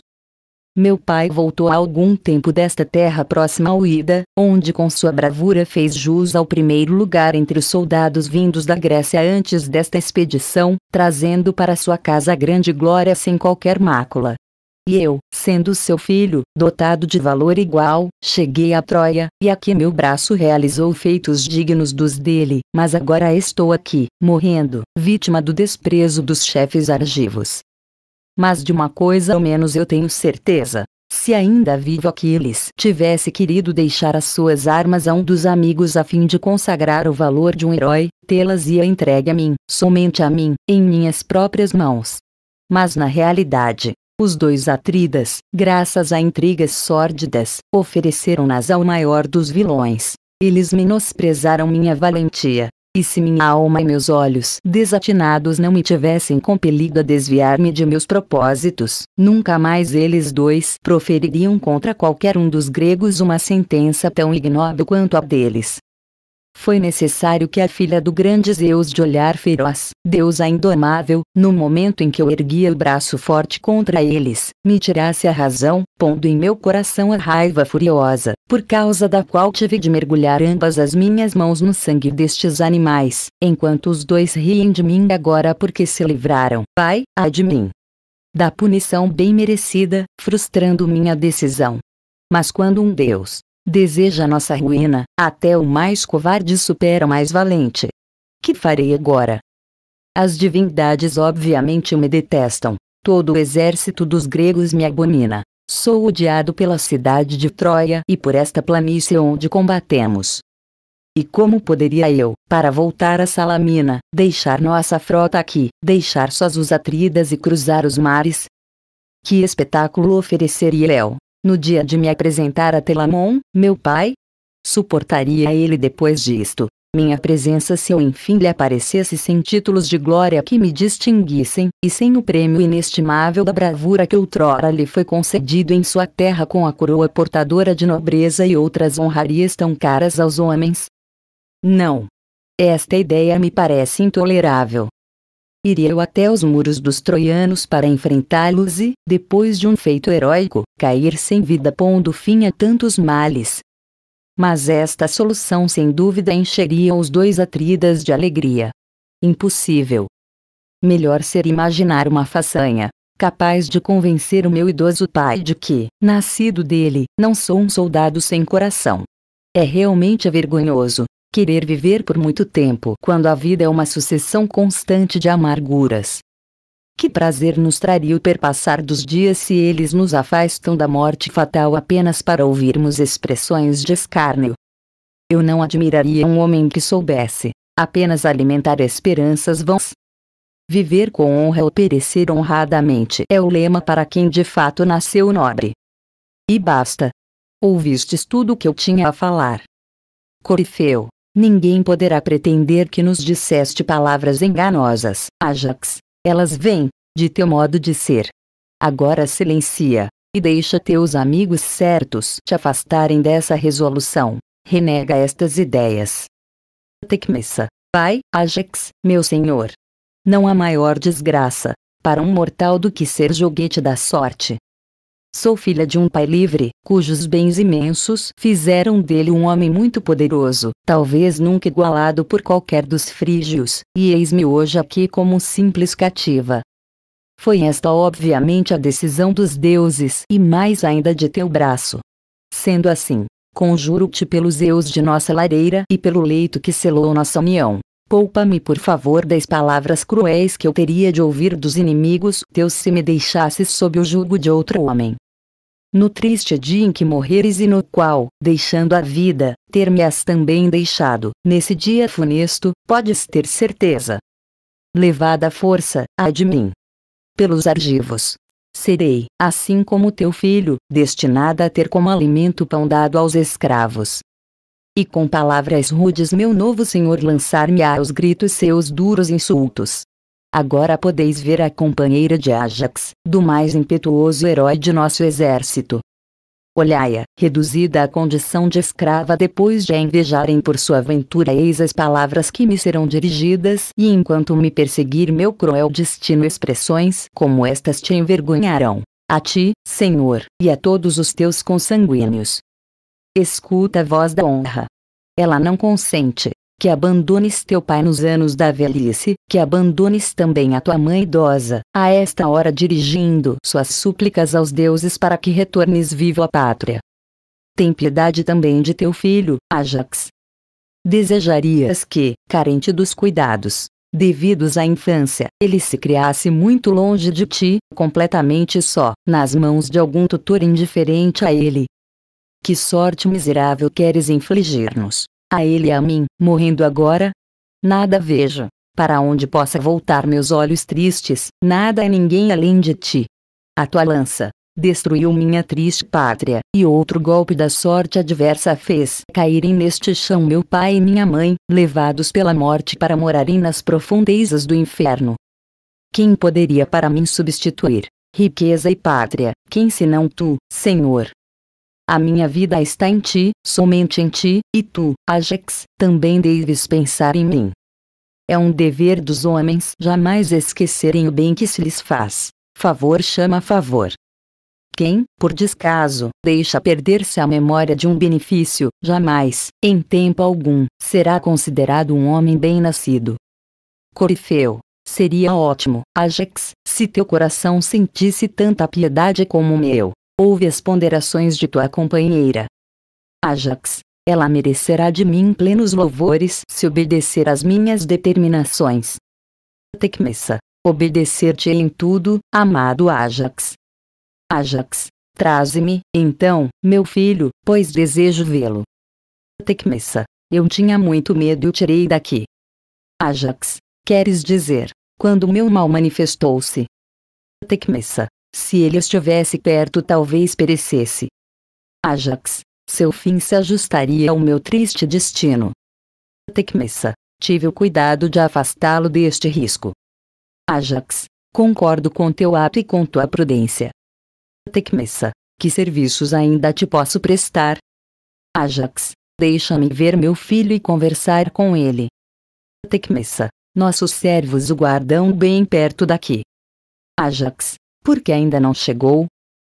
A: Meu pai voltou há algum tempo desta terra próxima ao Ida, onde com sua bravura fez jus ao primeiro lugar entre os soldados vindos da Grécia antes desta expedição, trazendo para sua casa grande glória sem qualquer mácula. E eu, sendo seu filho, dotado de valor igual, cheguei a Troia, e aqui meu braço realizou feitos dignos dos dele, mas agora estou aqui, morrendo, vítima do desprezo dos chefes argivos. Mas de uma coisa ao menos eu tenho certeza. Se ainda vivo Aquiles tivesse querido deixar as suas armas a um dos amigos a fim de consagrar o valor de um herói, tê-las ia entregue a mim, somente a mim, em minhas próprias mãos. Mas na realidade, os dois Atridas, graças a intrigas sórdidas, ofereceram-nas ao maior dos vilões. Eles menosprezaram minha valentia. E se minha alma e meus olhos desatinados não me tivessem compelido a desviar-me de meus propósitos, nunca mais eles dois profeririam contra qualquer um dos gregos uma sentença tão ignóbil quanto a deles foi necessário que a filha do grande Zeus de olhar feroz, deusa indomável, no momento em que eu erguia o braço forte contra eles, me tirasse a razão, pondo em meu coração a raiva furiosa, por causa da qual tive de mergulhar ambas as minhas mãos no sangue destes animais, enquanto os dois riem de mim agora porque se livraram, pai, ai de mim, da punição bem merecida, frustrando minha decisão. Mas quando um Deus, Deseja nossa ruína, até o mais covarde supera o mais valente. Que farei agora? As divindades obviamente me detestam. Todo o exército dos gregos me abomina. Sou odiado pela cidade de Troia e por esta planície onde combatemos. E como poderia eu, para voltar a Salamina, deixar nossa frota aqui, deixar sós os Atridas e cruzar os mares? Que espetáculo ofereceria eu? no dia de me apresentar a Telamon, meu pai? Suportaria ele depois disto, minha presença se eu enfim lhe aparecesse sem títulos de glória que me distinguissem, e sem o prêmio inestimável da bravura que outrora lhe foi concedido em sua terra com a coroa portadora de nobreza e outras honrarias tão caras aos homens? Não. Esta ideia me parece intolerável iria eu até os muros dos troianos para enfrentá-los e, depois de um feito heróico, cair sem vida pondo fim a tantos males. Mas esta solução sem dúvida encheria os dois atridas de alegria. Impossível. Melhor ser imaginar uma façanha, capaz de convencer o meu idoso pai de que, nascido dele, não sou um soldado sem coração. É realmente vergonhoso, querer viver por muito tempo quando a vida é uma sucessão constante de amarguras. Que prazer nos traria o perpassar dos dias se eles nos afastam da morte fatal apenas para ouvirmos expressões de escárnio? Eu não admiraria um homem que soubesse apenas alimentar esperanças vãs. Viver com honra ou perecer honradamente é o lema para quem de fato nasceu nobre. E basta. Ouvistes tudo o que eu tinha a falar. Corifeu. Ninguém poderá pretender que nos disseste palavras enganosas, Ajax. Elas vêm, de teu modo de ser. Agora silencia, e deixa teus amigos certos te afastarem dessa resolução. Renega estas ideias. Tecmessa, vai, Ajax, meu senhor. Não há maior desgraça, para um mortal do que ser joguete da sorte. Sou filha de um pai livre, cujos bens imensos fizeram dele um homem muito poderoso, talvez nunca igualado por qualquer dos frígios, e eis-me hoje aqui como simples cativa. Foi esta obviamente a decisão dos deuses e mais ainda de teu braço. Sendo assim, conjuro-te pelos eus de nossa lareira e pelo leito que selou nossa união. Poupa-me por favor das palavras cruéis que eu teria de ouvir dos inimigos teus se me deixasses sob o jugo de outro homem no triste dia em que morreres e no qual, deixando a vida, ter-me-as também deixado, nesse dia funesto, podes ter certeza. Levada a força, há de mim. Pelos argivos. Serei, assim como teu filho, destinada a ter como alimento pão dado aos escravos. E com palavras rudes meu novo senhor lançar-me aos gritos seus duros insultos. Agora podeis ver a companheira de Ajax, do mais impetuoso herói de nosso exército. Olhai-a, reduzida à condição de escrava depois de a invejarem por sua aventura eis as palavras que me serão dirigidas e enquanto me perseguir meu cruel destino expressões como estas te envergonharão, a ti, Senhor, e a todos os teus consanguíneos. Escuta a voz da honra. Ela não consente, que abandones teu pai nos anos da velhice, que abandones também a tua mãe idosa, a esta hora dirigindo suas súplicas aos deuses para que retornes vivo à pátria. Tem piedade também de teu filho, Ajax. Desejarias que, carente dos cuidados, devidos à infância, ele se criasse muito longe de ti, completamente só, nas mãos de algum tutor indiferente a ele. Que sorte miserável queres infligir-nos, a ele e a mim, morrendo agora? Nada vejo, para onde possa voltar meus olhos tristes, nada e ninguém além de ti. A tua lança destruiu minha triste pátria, e outro golpe da sorte adversa fez caírem neste chão meu pai e minha mãe, levados pela morte para morarem nas profundezas do inferno. Quem poderia para mim substituir riqueza e pátria, quem senão tu, Senhor, a minha vida está em ti, somente em ti, e tu, Ajax, também deves pensar em mim. É um dever dos homens jamais esquecerem o bem que se lhes faz. Favor chama favor. Quem, por descaso, deixa perder-se a memória de um benefício, jamais, em tempo algum, será considerado um homem bem nascido. Corifeu. Seria ótimo, Ajax, se teu coração sentisse tanta piedade como o meu, Ouve as ponderações de tua companheira. Ajax, ela merecerá de mim plenos louvores se obedecer às minhas determinações. Tecmessa, obedecer-te em tudo, amado Ajax. Ajax, traze-me, então, meu filho, pois desejo vê-lo. Tecmessa, eu tinha muito medo e o tirei daqui. Ajax, queres dizer, quando meu mal manifestou-se? Tecmessa, se ele estivesse perto, talvez perecesse. Ajax, seu fim se ajustaria ao meu triste destino. Tecmessa, tive o cuidado de afastá-lo deste risco. Ajax, concordo com teu ato e com tua prudência. Tecmessa, que serviços ainda te posso prestar? Ajax, deixa-me ver meu filho e conversar com ele. Tecmessa, nossos servos o guardam bem perto daqui. Ajax, porque ainda não chegou?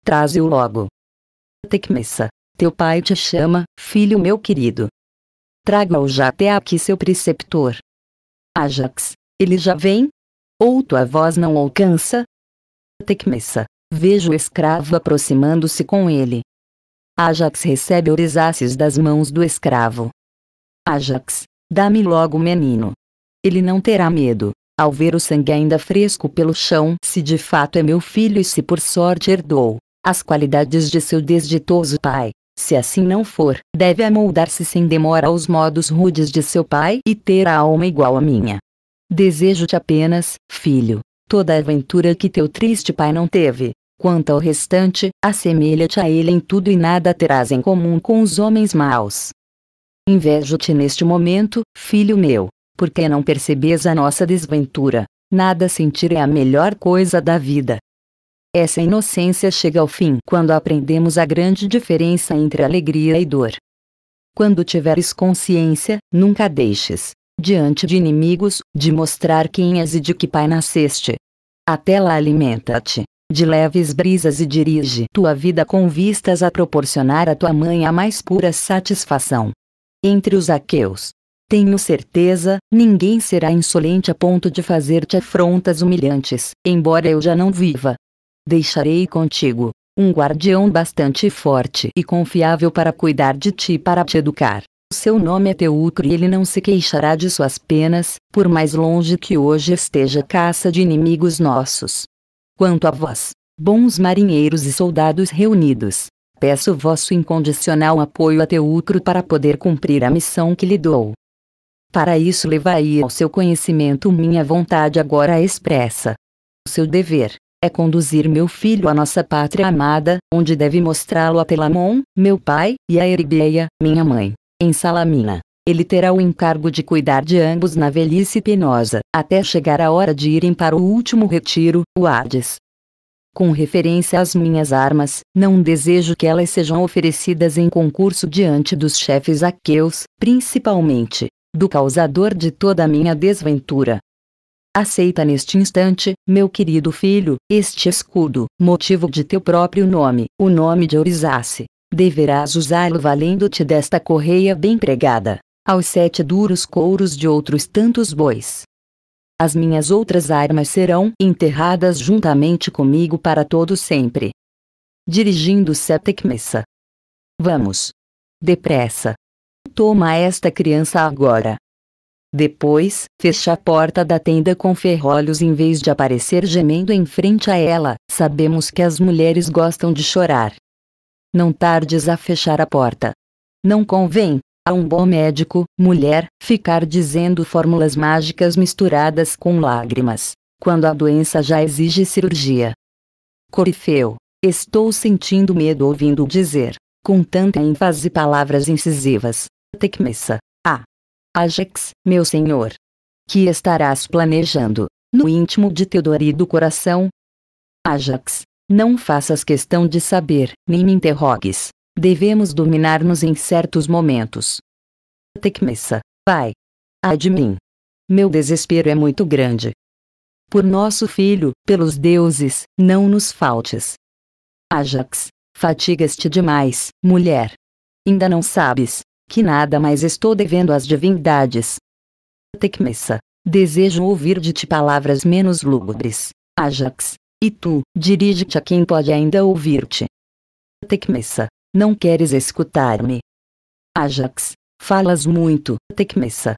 A: Traze-o logo. Tecmessa, teu pai te chama, filho meu querido. Traga-o já até aqui seu preceptor. Ajax, ele já vem? Ou tua voz não alcança? Tecmessa, vejo o escravo aproximando-se com ele. Ajax recebe Orizaces das mãos do escravo. Ajax, dá-me logo o menino. Ele não terá medo ao ver o sangue ainda fresco pelo chão, se de fato é meu filho e se por sorte herdou as qualidades de seu desditoso pai. Se assim não for, deve amoldar-se sem demora aos modos rudes de seu pai e ter a alma igual à minha. Desejo-te apenas, filho, toda a aventura que teu triste pai não teve. Quanto ao restante, assemelha-te a ele em tudo e nada terás em comum com os homens maus. Invejo-te neste momento, filho meu, porque não percebes a nossa desventura, nada sentir é a melhor coisa da vida. Essa inocência chega ao fim quando aprendemos a grande diferença entre alegria e dor. Quando tiveres consciência, nunca deixes, diante de inimigos, de mostrar quem és e de que pai nasceste. Até lá alimenta-te, de leves brisas e dirige tua vida com vistas a proporcionar à tua mãe a mais pura satisfação. Entre os aqueus, tenho certeza, ninguém será insolente a ponto de fazer-te afrontas humilhantes, embora eu já não viva. Deixarei contigo um guardião bastante forte e confiável para cuidar de ti e para te educar. Seu nome é Teucro e ele não se queixará de suas penas, por mais longe que hoje esteja caça de inimigos nossos. Quanto a vós, bons marinheiros e soldados reunidos, peço vosso incondicional apoio a Teucro para poder cumprir a missão que lhe dou. Para isso levai ao seu conhecimento minha vontade agora é expressa. Seu dever é conduzir meu filho à nossa pátria amada, onde deve mostrá-lo a Telamon, meu pai, e a Eribeia, minha mãe, em Salamina. Ele terá o encargo de cuidar de ambos na velhice penosa, até chegar a hora de irem para o último retiro, o Hades. Com referência às minhas armas, não desejo que elas sejam oferecidas em concurso diante dos chefes aqueus, principalmente, do causador de toda a minha desventura. Aceita neste instante, meu querido filho, este escudo, motivo de teu próprio nome, o nome de Orizace. Deverás usá-lo valendo-te desta correia bem pregada, aos sete duros couros de outros tantos bois. As minhas outras armas serão enterradas juntamente comigo para todo sempre. Dirigindo-se a Tecmessa. Vamos. Depressa. Toma esta criança agora. Depois, fecha a porta da tenda com ferrolhos em vez de aparecer gemendo em frente a ela. Sabemos que as mulheres gostam de chorar. Não tardes a fechar a porta. Não convém, a um bom médico, mulher, ficar dizendo fórmulas mágicas misturadas com lágrimas, quando a doença já exige cirurgia. Corifeu, estou sentindo medo ouvindo dizer, com tanta ênfase palavras incisivas, Tecmessa. A. Ah, Ajax, meu senhor. Que estarás planejando, no íntimo de teu dorido coração? Ajax, não faças questão de saber, nem me interrogues. Devemos dominar-nos em certos momentos. Tecmessa, pai. Admin. Meu desespero é muito grande. Por nosso filho, pelos deuses, não nos faltes. Ajax, fatigas-te demais, mulher. Ainda não sabes, que nada mais estou devendo às divindades. Tecmessa, desejo ouvir de ti palavras menos lúgubres, Ajax, e tu, dirige-te a quem pode ainda ouvir-te. Tecmessa, não queres escutar-me. Ajax, falas muito, Tecmessa.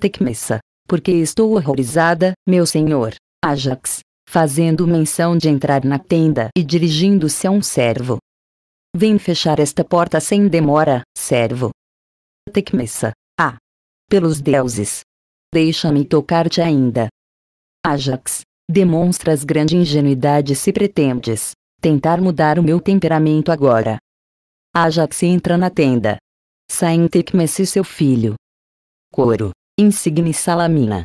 A: Tecmessa, porque estou horrorizada, meu senhor, Ajax, fazendo menção de entrar na tenda e dirigindo-se a um servo. Vem fechar esta porta sem demora, servo. Tecmessa. Ah! Pelos deuses! Deixa-me tocar-te ainda. Ajax, demonstras grande ingenuidade se pretendes tentar mudar o meu temperamento agora. Ajax entra na tenda. Saem Tecmes e seu filho. Coro, insigne Salamina.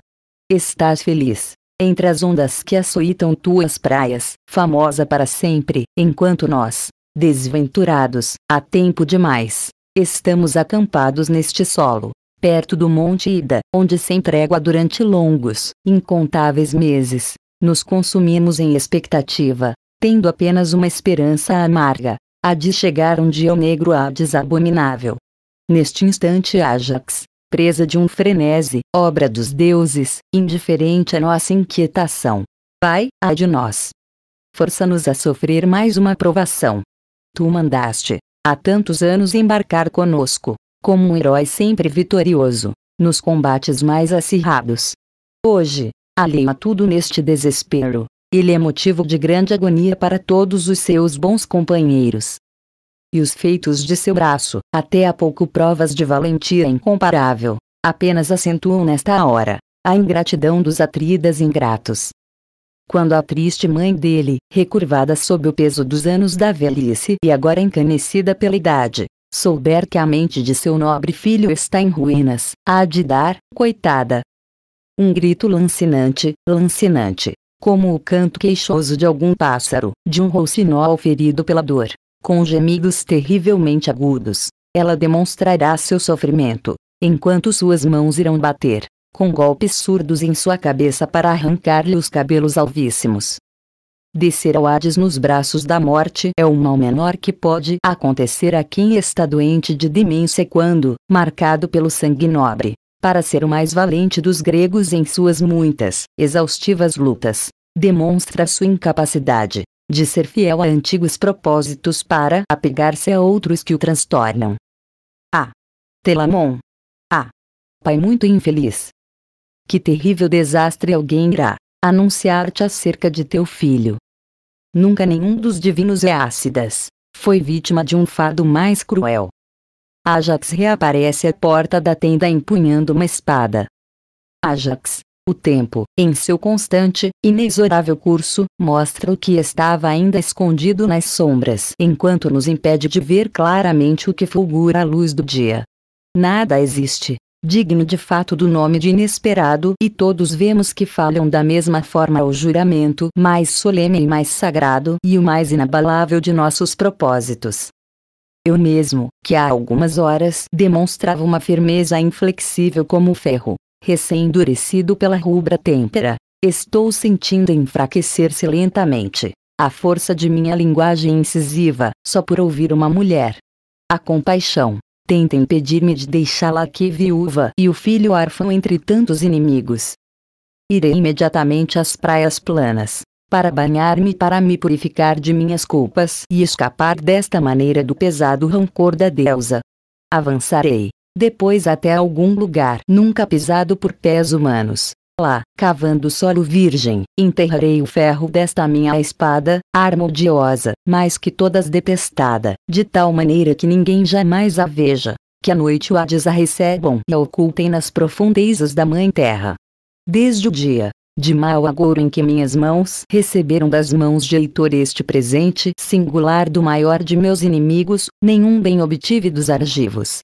A: Estás feliz, entre as ondas que açoitam tuas praias, famosa para sempre, enquanto nós, desventurados, há tempo demais, Estamos acampados neste solo, perto do Monte Ida, onde sem trégua durante longos, incontáveis meses, nos consumimos em expectativa, tendo apenas uma esperança amarga, a de chegar um dia ao negro Hades abominável. Neste instante Ajax, presa de um frenesi, obra dos deuses, indiferente à nossa inquietação. Pai, ai de nós. Força-nos a sofrer mais uma provação. Tu mandaste, há tantos anos embarcar conosco, como um herói sempre vitorioso, nos combates mais acirrados. Hoje, alheio a tudo neste desespero, ele é motivo de grande agonia para todos os seus bons companheiros. E os feitos de seu braço, até há pouco provas de valentia incomparável, apenas acentuam nesta hora a ingratidão dos atridas ingratos quando a triste mãe dele, recurvada sob o peso dos anos da velhice e agora encanecida pela idade, souber que a mente de seu nobre filho está em ruínas, há de dar, coitada, um grito lancinante, lancinante, como o canto queixoso de algum pássaro, de um roucinol ferido pela dor, com gemidos terrivelmente agudos. Ela demonstrará seu sofrimento, enquanto suas mãos irão bater, com golpes surdos em sua cabeça para arrancar-lhe os cabelos alvíssimos. Descer ao Hades nos braços da morte é o mal menor que pode acontecer a quem está doente de demência quando, marcado pelo sangue nobre, para ser o mais valente dos gregos em suas muitas, exaustivas lutas, demonstra sua incapacidade de ser fiel a antigos propósitos para apegar-se a outros que o transtornam. A. Telamon. A. Pai muito infeliz, que terrível desastre alguém irá anunciar-te acerca de teu filho. Nunca nenhum dos divinos é ácidas. foi vítima de um fado mais cruel. Ajax reaparece à porta da tenda empunhando uma espada. Ajax, o tempo, em seu constante, inexorável curso, mostra o que estava ainda escondido nas sombras, enquanto nos impede de ver claramente o que fulgura à luz do dia. Nada existe, digno de fato do nome de inesperado, e todos vemos que falham da mesma forma ao juramento mais solene e mais sagrado e o mais inabalável de nossos propósitos. Eu mesmo, que há algumas horas demonstrava uma firmeza inflexível como o ferro, recém-endurecido pela rubra têmpera, estou sentindo enfraquecer-se lentamente. A força de minha linguagem incisiva, só por ouvir uma mulher. A compaixão, tenta impedir-me de deixá-la aqui viúva e o filho órfão entre tantos inimigos. Irei imediatamente às praias planas, para banhar-me para me purificar de minhas culpas e escapar desta maneira do pesado rancor da deusa. Avançarei, depois até algum lugar nunca pisado por pés humanos, lá, cavando solo virgem, enterrarei o ferro desta minha espada, arma odiosa, mais que todas detestada, de tal maneira que ninguém jamais a veja, que à noite o Hades a recebam e a ocultem nas profundezas da mãe terra. Desde o dia, de mau agouro em que minhas mãos receberam das mãos de Heitor este presente singular do maior de meus inimigos, nenhum bem obtive dos argivos.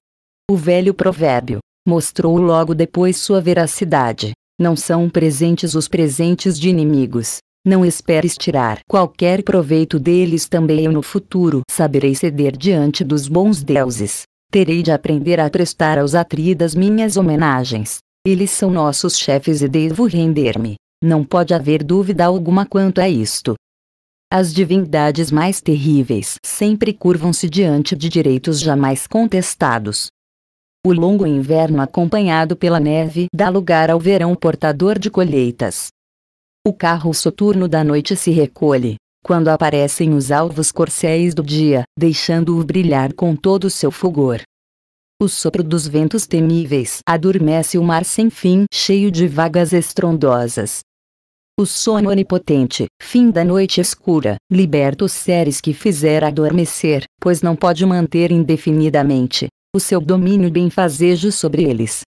A: O velho provérbio, mostrou logo depois sua veracidade, não são presentes os presentes de inimigos. Não esperes tirar qualquer proveito deles também eu no futuro saberei ceder diante dos bons deuses. Terei de aprender a prestar aos atridas minhas homenagens. Eles são nossos chefes e devo render-me. Não pode haver dúvida alguma quanto a isto. As divindades mais terríveis sempre curvam-se diante de direitos jamais contestados. O longo inverno acompanhado pela neve dá lugar ao verão portador de colheitas. O carro soturno da noite se recolhe, quando aparecem os alvos corcéis do dia, deixando-o brilhar com todo seu fulgor. O sopro dos ventos temíveis adormece o mar sem fim, cheio de vagas estrondosas. O sono onipotente, fim da noite escura, liberta os seres que fizera adormecer, pois não pode manter indefinidamente, o seu domínio benfazejo sobre eles.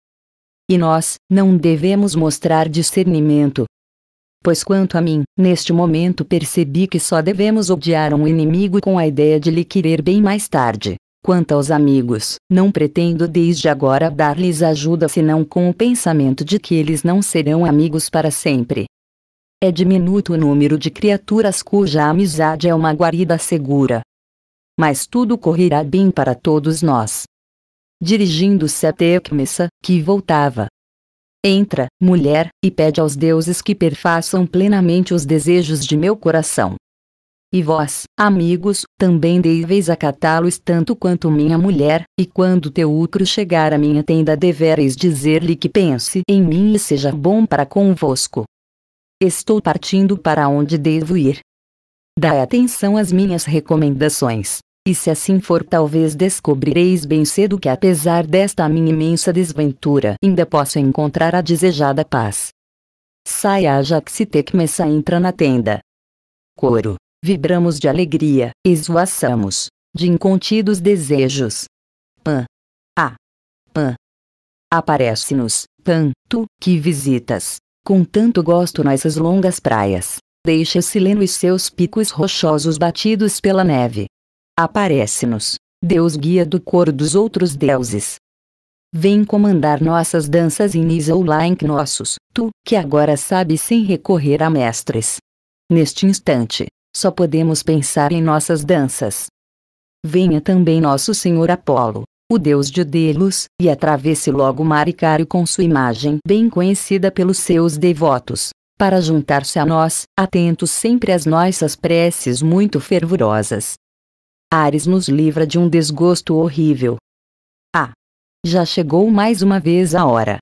A: E nós, não devemos mostrar discernimento. Pois quanto a mim, neste momento percebi que só devemos odiar um inimigo com a ideia de lhe querer bem mais tarde. Quanto aos amigos, não pretendo desde agora dar-lhes ajuda senão com o pensamento de que eles não serão amigos para sempre. É diminuto o número de criaturas cuja amizade é uma guarida segura. Mas tudo correrá bem para todos nós dirigindo-se a Tecmessa, que voltava. Entra, mulher, e pede aos deuses que perfaçam plenamente os desejos de meu coração. E vós, amigos, também deveis acatá-los tanto quanto minha mulher, e quando Teucro chegar à minha tenda devereis dizer-lhe que pense em mim e seja bom para convosco. Estou partindo para onde devo ir. Dá atenção às minhas recomendações. E se assim for, talvez descobrireis bem cedo que, apesar desta minha imensa desventura, ainda posso encontrar a desejada paz. Sai Ajax e entra na tenda. Coro. Vibramos de alegria, esvoaçamos, de incontidos desejos. Pan. A. Pan. Aparece-nos, tanto, que visitas, com tanto gosto nossas longas praias. Deixa-se e seus picos rochosos batidos pela neve Aparece-nos, Deus guia do coro dos outros deuses. Vem comandar nossas danças em em nossos, tu, que agora sabes sem recorrer a mestres. Neste instante, só podemos pensar em nossas danças. Venha também nosso Senhor Apolo, o deus de Delos, e atravesse logo Maricário com sua imagem bem conhecida pelos seus devotos, para juntar-se a nós, atentos sempre às nossas preces muito fervorosas. Ares nos livra de um desgosto horrível. Ah! Já chegou mais uma vez a hora.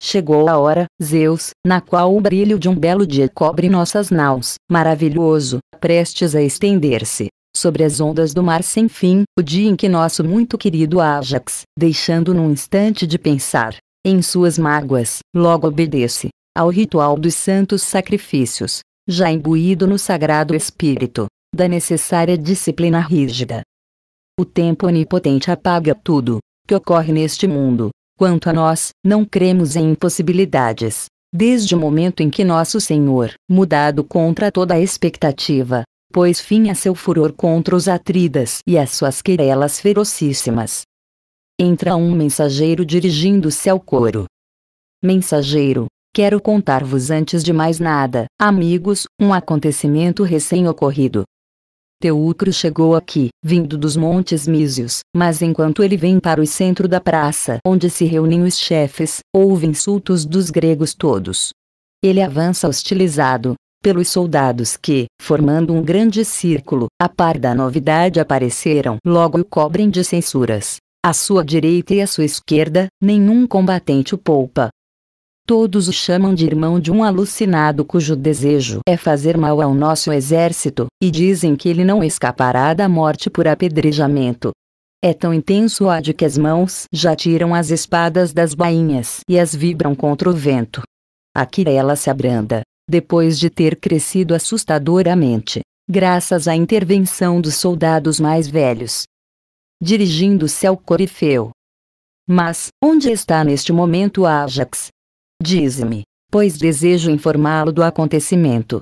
A: Chegou a hora, Zeus, na qual o brilho de um belo dia cobre nossas naus, maravilhoso, prestes a estender-se sobre as ondas do mar sem fim, o dia em que nosso muito querido Ajax, deixando num instante de pensar em suas mágoas, logo obedece ao ritual dos santos sacrifícios, já imbuído no Sagrado Espírito, da necessária disciplina rígida. O tempo onipotente apaga tudo que ocorre neste mundo. Quanto a nós, não cremos em impossibilidades. Desde o momento em que nosso Senhor, mudado contra toda a expectativa, pôs fim a seu furor contra os atridas e às suas querelas ferocíssimas. Entra um mensageiro dirigindo-se ao coro. Mensageiro, quero contar-vos antes de mais nada, amigos, um acontecimento recém-ocorrido. Teucro chegou aqui, vindo dos montes Mísios, mas enquanto ele vem para o centro da praça onde se reúnem os chefes, ouve insultos dos gregos todos. Ele avança hostilizado, pelos soldados que, formando um grande círculo, a par da novidade apareceram, logo o cobrem de censuras. À sua direita e à sua esquerda, nenhum combatente o poupa, Todos o chamam de irmão de um alucinado cujo desejo é fazer mal ao nosso exército, e dizem que ele não escapará da morte por apedrejamento. É tão intenso o ódio que as mãos já tiram as espadas das bainhas e as vibram contra o vento. Aqui ela se abranda, depois de ter crescido assustadoramente, graças à intervenção dos soldados mais velhos. Dirigindo-se ao Corifeu. Mas, onde está neste momento Ajax, Diz-me, pois desejo informá-lo do acontecimento.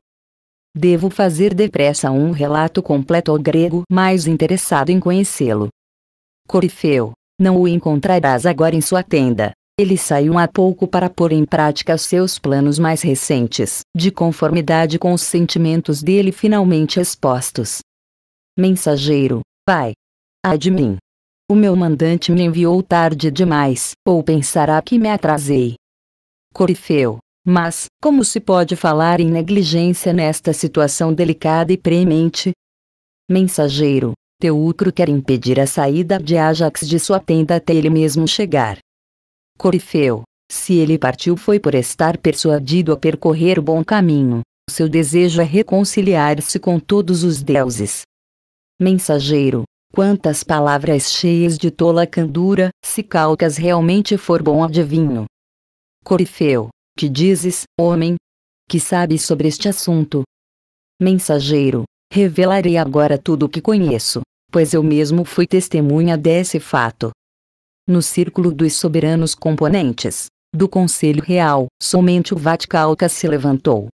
A: Devo fazer depressa um relato completo ao grego mais interessado em conhecê-lo. Corifeu, não o encontrarás agora em sua tenda. Ele saiu há pouco para pôr em prática seus planos mais recentes, de conformidade com os sentimentos dele finalmente expostos. Mensageiro, vai. Ai de mim. O meu mandante me enviou tarde demais, ou pensará que me atrasei. Corifeu. Mas, como se pode falar em negligência nesta situação delicada e premente? Mensageiro, Teucro quer impedir a saída de Ajax de sua tenda até ele mesmo chegar. Corifeu, se ele partiu foi por estar persuadido a percorrer o bom caminho. Seu desejo é reconciliar-se com todos os deuses. Mensageiro, quantas palavras cheias de tola candura, se Calcas realmente for bom adivinho, Corifeu, que dizes, homem, que sabes sobre este assunto. Mensageiro, revelarei agora tudo o que conheço, pois eu mesmo fui testemunha desse fato. No círculo dos soberanos componentes do Conselho Real, somente o Vaticalca se levantou.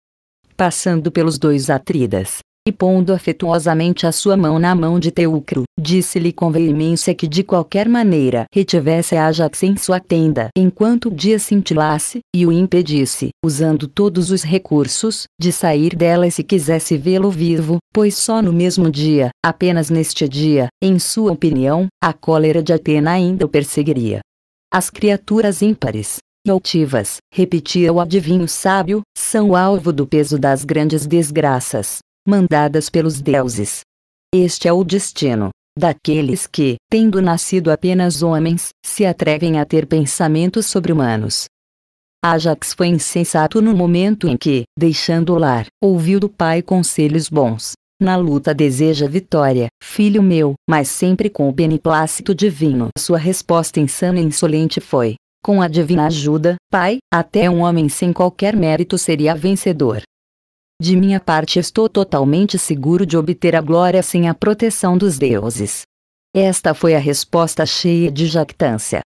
A: Passando pelos dois Atridas, e pondo afetuosamente a sua mão na mão de Teucro, disse-lhe com veemência que de qualquer maneira retivesse Ajax em sua tenda enquanto o dia cintilasse, e o impedisse, usando todos os recursos, de sair dela se quisesse vê-lo vivo, pois só no mesmo dia, apenas neste dia, em sua opinião, a cólera de Atena ainda o perseguiria. As criaturas ímpares, e altivas, repetia o adivinho sábio, são o alvo do peso das grandes desgraças mandadas pelos deuses. Este é o destino daqueles que, tendo nascido apenas homens, se atrevem a ter pensamentos sobre-humanos. Ajax foi insensato no momento em que, deixando o lar, ouviu do pai conselhos bons. Na luta deseja vitória, filho meu, mas sempre com o beneplácito divino. Sua resposta insana e insolente foi: com a divina ajuda, pai, até um homem sem qualquer mérito seria vencedor. De minha parte estou totalmente seguro de obter a glória sem a proteção dos deuses. Esta foi a resposta cheia de jactância.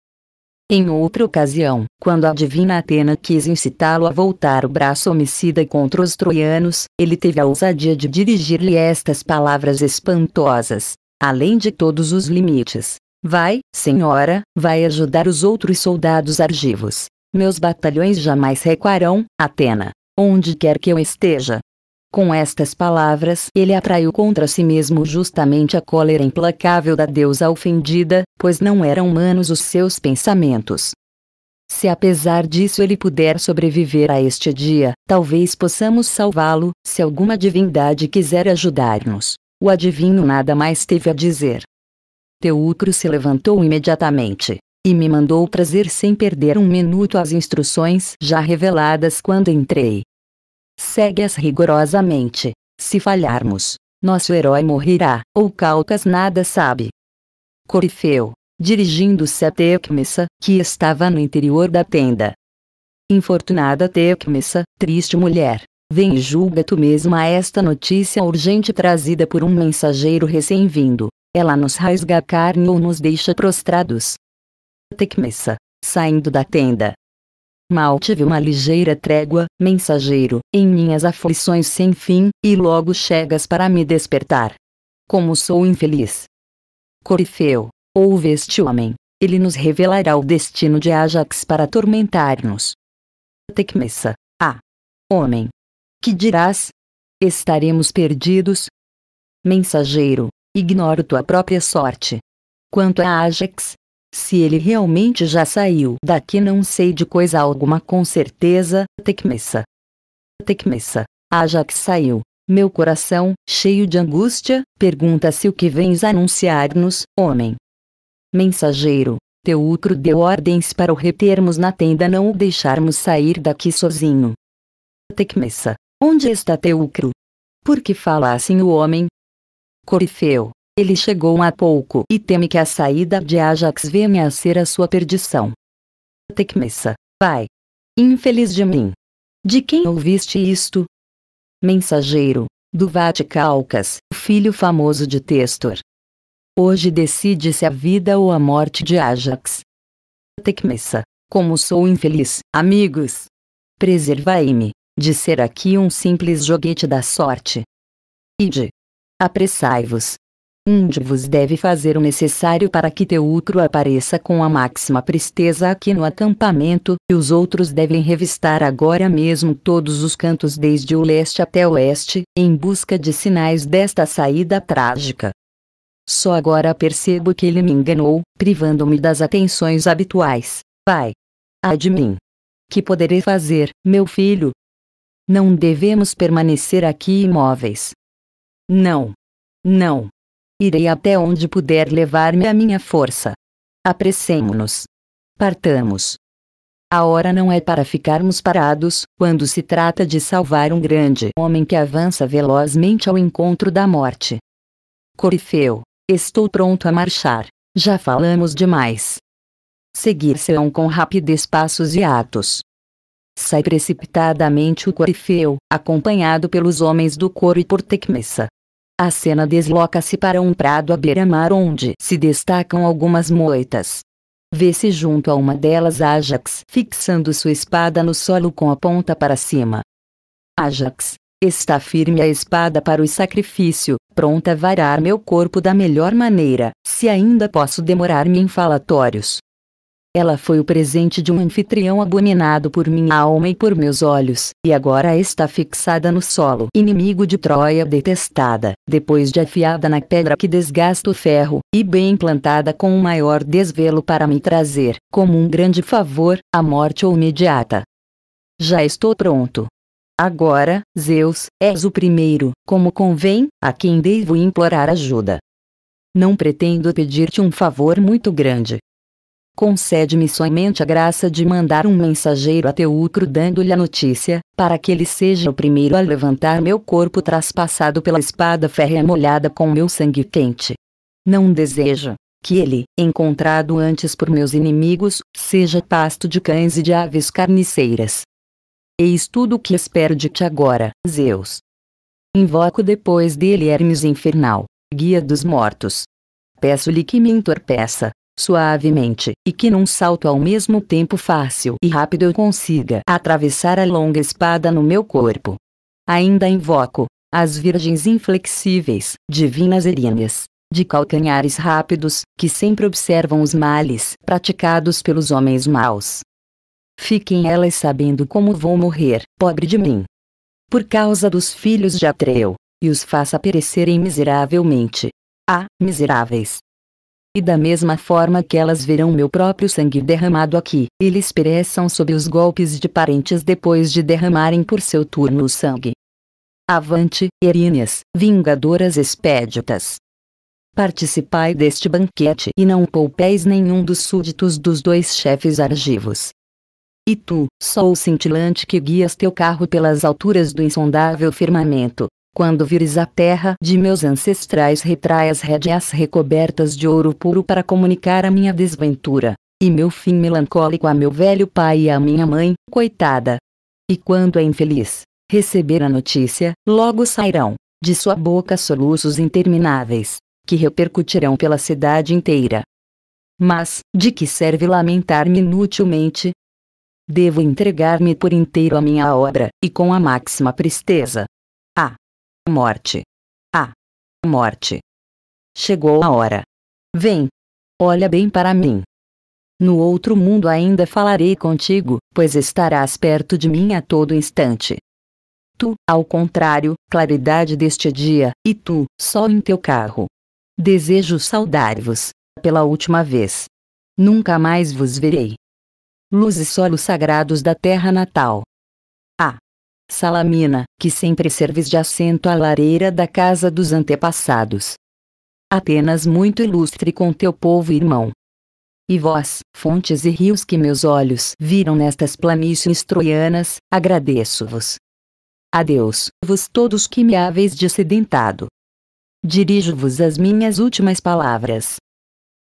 A: Em outra ocasião, quando a divina Atena quis incitá-lo a voltar o braço homicida contra os troianos, ele teve a ousadia de dirigir-lhe estas palavras espantosas, além de todos os limites. Vai, senhora, vai ajudar os outros soldados argivos. Meus batalhões jamais recuarão, Atena onde quer que eu esteja. Com estas palavras, ele atraiu contra si mesmo justamente a cólera implacável da deusa ofendida, pois não eram humanos os seus pensamentos. Se apesar disso ele puder sobreviver a este dia, talvez possamos salvá-lo, se alguma divindade quiser ajudar-nos. O adivinho nada mais teve a dizer. Teucro se levantou imediatamente e me mandou trazer sem perder um minuto as instruções já reveladas quando entrei. Segue-as rigorosamente. Se falharmos, nosso herói morrerá, ou Calcas nada sabe. Corifeu, dirigindo-se a Tecmessa, que estava no interior da tenda. Infortunada Tecmessa, triste mulher, vem e julga tu mesma esta notícia urgente trazida por um mensageiro recém-vindo. Ela nos rasga a carne ou nos deixa prostrados, Tecmessa, saindo da tenda. Mal tive uma ligeira trégua, mensageiro, em minhas aflições sem fim, e logo chegas para me despertar. Como sou infeliz! Corifeu, ouve este homem, ele nos revelará o destino de Ajax para atormentar-nos. Tecmessa, ah! Homem! Que dirás? Estaremos perdidos? Mensageiro, ignoro tua própria sorte. Quanto a Ajax, se ele realmente já saiu daqui não sei de coisa alguma com certeza, Tecmessa. Tecmessa, haja ah, que saiu. Meu coração, cheio de angústia, pergunta-se o que vens anunciar-nos, homem. Mensageiro, Teucro deu ordens para o retermos na tenda não o deixarmos sair daqui sozinho. Tecmessa, onde está Teucro? Por que fala assim o homem? Corifeu, ele chegou há pouco e teme que a saída de Ajax venha a ser a sua perdição. Tecmessa, vai. Infeliz de mim. De quem ouviste isto? Mensageiro, do Vaticalcas, filho famoso de Testor. Hoje decide-se a vida ou a morte de Ajax. Tecmessa, como sou infeliz, amigos. Preservai-me, de ser aqui um simples joguete da sorte. Ide. Apressai-vos, um de vos deve fazer o necessário para que Teucro apareça com a máxima presteza aqui no acampamento, e os outros devem revistar agora mesmo todos os cantos desde o leste até o oeste, em busca de sinais desta saída trágica. Só agora percebo que ele me enganou, privando-me das atenções habituais. Pai! Ai de mim! Que poderei fazer, meu filho? Não devemos permanecer aqui imóveis. Não! Não! Irei até onde puder levar-me a minha força. Apressemo-nos. Partamos. A hora não é para ficarmos parados, quando se trata de salvar um grande homem que avança velozmente ao encontro da morte. Corifeu, estou pronto a marchar. Já falamos demais. Seguir-se-ão com rapidez passos e atos. Sai precipitadamente o Corifeu, acompanhado pelos homens do coro e por Tecmessa. A cena desloca-se para um prado à beira-mar onde se destacam algumas moitas. Vê-se junto a uma delas Ajax fixando sua espada no solo com a ponta para cima. Ajax, está firme a espada para o sacrifício, pronta a varar meu corpo da melhor maneira, se ainda posso demorar-me em falatórios. Ela foi o presente de um anfitrião abominado por minha alma e por meus olhos, e agora está fixada no solo. Inimigo de Troia detestada, depois de afiada na pedra que desgasta o ferro, e bem plantada com o maior desvelo para me trazer, como um grande favor, a morte ou imediata. Já estou pronto. Agora, Zeus, és o primeiro, como convém, a quem devo implorar ajuda. Não pretendo pedir-te um favor muito grande, concede-me somente a graça de mandar um mensageiro a Teucro dando-lhe a notícia, para que ele seja o primeiro a levantar meu corpo traspassado pela espada férrea molhada com meu sangue quente. Não desejo que ele, encontrado antes por meus inimigos, seja pasto de cães e de aves carniceiras. Eis tudo o que espero de ti agora, Zeus. Invoco depois dele Hermes Infernal, guia dos mortos. Peço-lhe que me entorpeça, suavemente, e que num salto ao mesmo tempo fácil e rápido eu consiga atravessar a longa espada no meu corpo. Ainda invoco as virgens inflexíveis, divinas eríneas, de calcanhares rápidos, que sempre observam os males praticados pelos homens maus. Fiquem elas sabendo como vou morrer, pobre de mim. Por causa dos filhos de Atreu, e os faça perecerem miseravelmente. Ah, miseráveis! e da mesma forma que elas verão meu próprio sangue derramado aqui, eles pereçam sob os golpes de parentes depois de derramarem por seu turno o sangue. Avante, Eríneas, vingadoras espéditas! Participai deste banquete e não poupéis nenhum dos súditos dos dois chefes argivos. E tu, sol cintilante que guias teu carro pelas alturas do insondável firmamento, quando vires a terra de meus ancestrais, retrai as rédeas recobertas de ouro puro para comunicar a minha desventura, e meu fim melancólico a meu velho pai e a minha mãe, coitada. E quando a é infeliz receber a notícia, logo sairão de sua boca soluços intermináveis, que repercutirão pela cidade inteira. Mas, de que serve lamentar-me inutilmente? Devo entregar-me por inteiro à minha obra, e com a máxima presteza. Ah, Morte. A. Morte. Chegou a hora. Vem. Olha bem para mim. No outro mundo ainda falarei contigo, pois estarás perto de mim a todo instante. Tu, ao contrário, claridade deste dia, e tu, só em teu carro. Desejo saudar-vos, pela última vez. Nunca mais vos verei. Luzes e solos sagrados da terra natal. Salamina, que sempre serves de assento à lareira da casa dos antepassados. Atenas muito ilustre com teu povo irmão. E vós, fontes e rios que meus olhos viram nestas planícies troianas, agradeço-vos. Adeus, vos todos que me haveis dissedentado. Dirijo-vos as minhas últimas palavras.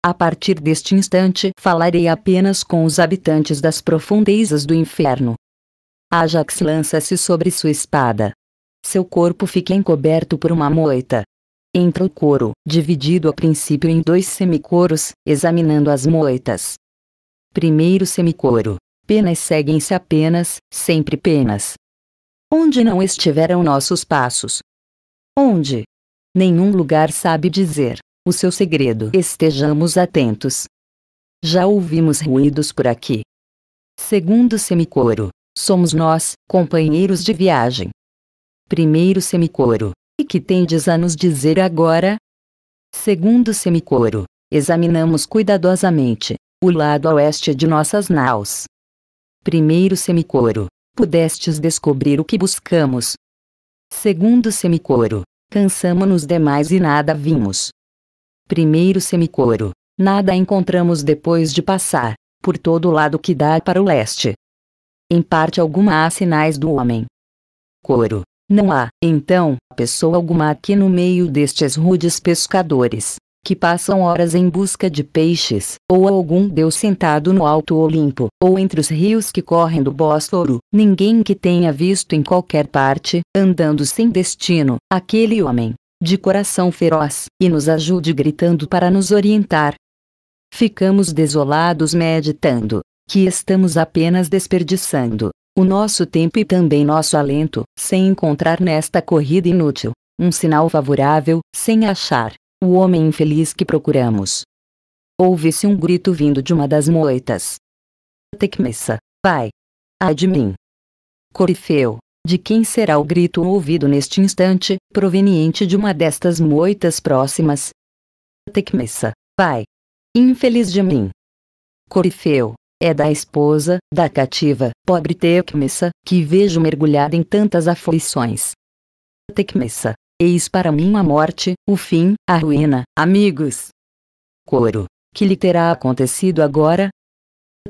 A: A partir deste instante, falarei apenas com os habitantes das profundezas do inferno, Ajax lança-se sobre sua espada. Seu corpo fica encoberto por uma moita. Entra o coro, dividido a princípio em dois semicoros, examinando as moitas. Primeiro semicoro. Penas seguem-se apenas, sempre penas. Onde não estiveram nossos passos? Onde? Nenhum lugar sabe dizer o seu segredo. Estejamos atentos. Já ouvimos ruídos por aqui. Segundo semicoro somos nós, companheiros de viagem. Primeiro semicoro. E que tendes a nos dizer agora? Segundo semicoro. Examinamos cuidadosamente o lado a oeste de nossas naus. Primeiro semicoro. Pudestes descobrir o que buscamos. Segundo semicoro. Cansamo-nos demais e nada vimos. Primeiro semicoro. Nada encontramos depois de passar por todo o lado que dá para o leste. Em parte alguma há sinais do homem. Coro. Não há, então, pessoa alguma aqui no meio destes rudes pescadores, que passam horas em busca de peixes, ou algum deus sentado no alto Olimpo, ou entre os rios que correm do Bósforo, ninguém que tenha visto em qualquer parte, andando sem destino, aquele homem, de coração feroz, e nos ajude gritando para nos orientar. Ficamos desolados meditando, que estamos apenas desperdiçando o nosso tempo e também nosso alento, sem encontrar nesta corrida inútil um sinal favorável, sem achar o homem infeliz que procuramos. Ouve-se um grito vindo de uma das moitas. Tecmessa, vai! Ai de mim! Corifeu, de quem será o grito ouvido neste instante, proveniente de uma destas moitas próximas? Tecmessa, vai! Infeliz de mim! Corifeu, é da esposa, da cativa, pobre Tecmessa, que vejo mergulhada em tantas aflições. Tecmessa, eis para mim a morte, o fim, a ruína, amigos. Coro, que lhe terá acontecido agora?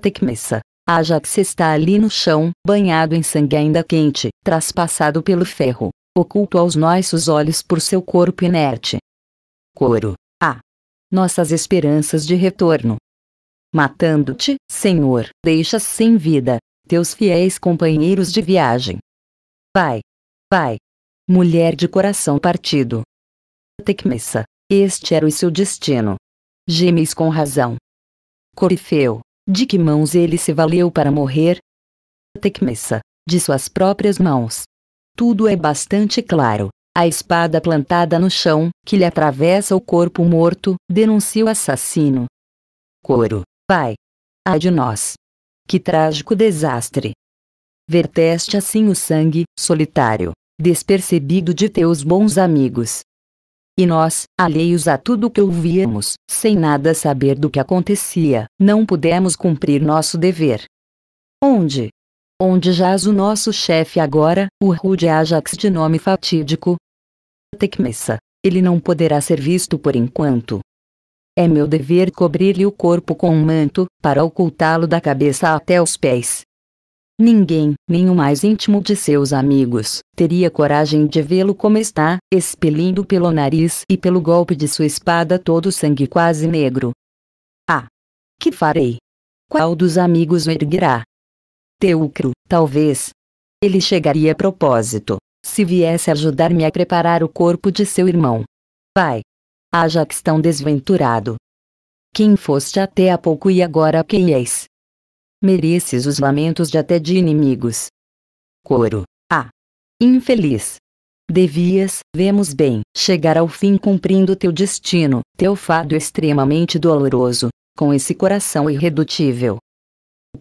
A: Tecmessa, Ajax está ali no chão, banhado em sangue ainda quente, traspassado pelo ferro, oculto aos nossos olhos por seu corpo inerte. Coro, ah! Nossas esperanças de retorno, matando-te, Senhor, deixas sem vida teus fiéis companheiros de viagem. Pai, pai, mulher de coração partido. Tecmessa, este era o seu destino. Gemes com razão. Corifeu, de que mãos ele se valeu para morrer? Tecmessa, de suas próprias mãos. Tudo é bastante claro. A espada plantada no chão, que lhe atravessa o corpo morto, denuncia o assassino. Coro, Pai! Ai de nós! Que trágico desastre! Verteste assim o sangue, solitário, despercebido de teus bons amigos. E nós, alheios a tudo que ouvíamos, sem nada saber do que acontecia, não pudemos cumprir nosso dever. Onde? Onde jaz o nosso chefe agora, o rude Ajax de nome fatídico? Tecmessa, ele não poderá ser visto por enquanto. É meu dever cobrir-lhe o corpo com um manto, para ocultá-lo da cabeça até os pés. Ninguém, nem o mais íntimo de seus amigos, teria coragem de vê-lo como está, expelindo pelo nariz e pelo golpe de sua espada todo o sangue quase negro. Ah! Que farei? Qual dos amigos o erguerá? Teucro, talvez. Ele chegaria a propósito, se viesse ajudar-me a preparar o corpo de seu irmão. Pai, Ajax tão desventurado. Quem foste até há pouco e agora quem és? Mereces os lamentos de até de inimigos. Coro. Ah! Infeliz! Devias, vemos bem, chegar ao fim cumprindo teu destino, teu fado extremamente doloroso, com esse coração irredutível.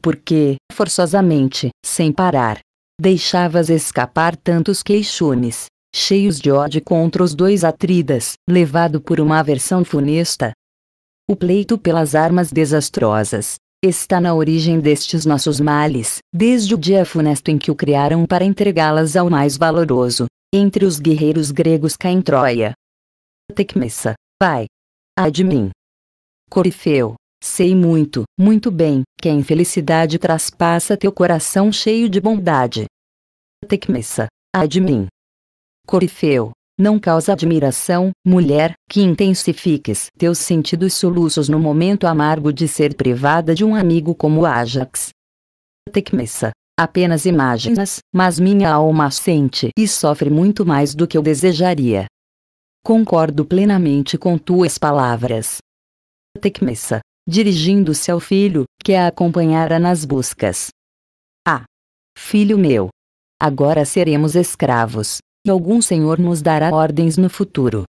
A: Porque, forçosamente, sem parar, deixavas escapar tantos queixumes, cheios de ódio contra os dois Atridas, levado por uma aversão funesta. O pleito pelas armas desastrosas está na origem destes nossos males, desde o dia funesto em que o criaram para entregá-las ao mais valoroso, entre os guerreiros gregos cá em Troia. Tecmessa, pai. Admin. Corifeu. Sei muito, muito bem, que a infelicidade traspassa teu coração cheio de bondade. Tecmessa, admin. Corifeu, não causa admiração, mulher, que intensifiques teus sentidos soluços no momento amargo de ser privada de um amigo como Ajax. Tecmessa, apenas imaginas, mas minha alma sente e sofre muito mais do que eu desejaria. Concordo plenamente com tuas palavras. Tecmessa, dirigindo-se ao filho, que a acompanhara nas buscas. Ah! Filho meu! Agora seremos escravos algum senhor nos dará ordens no futuro.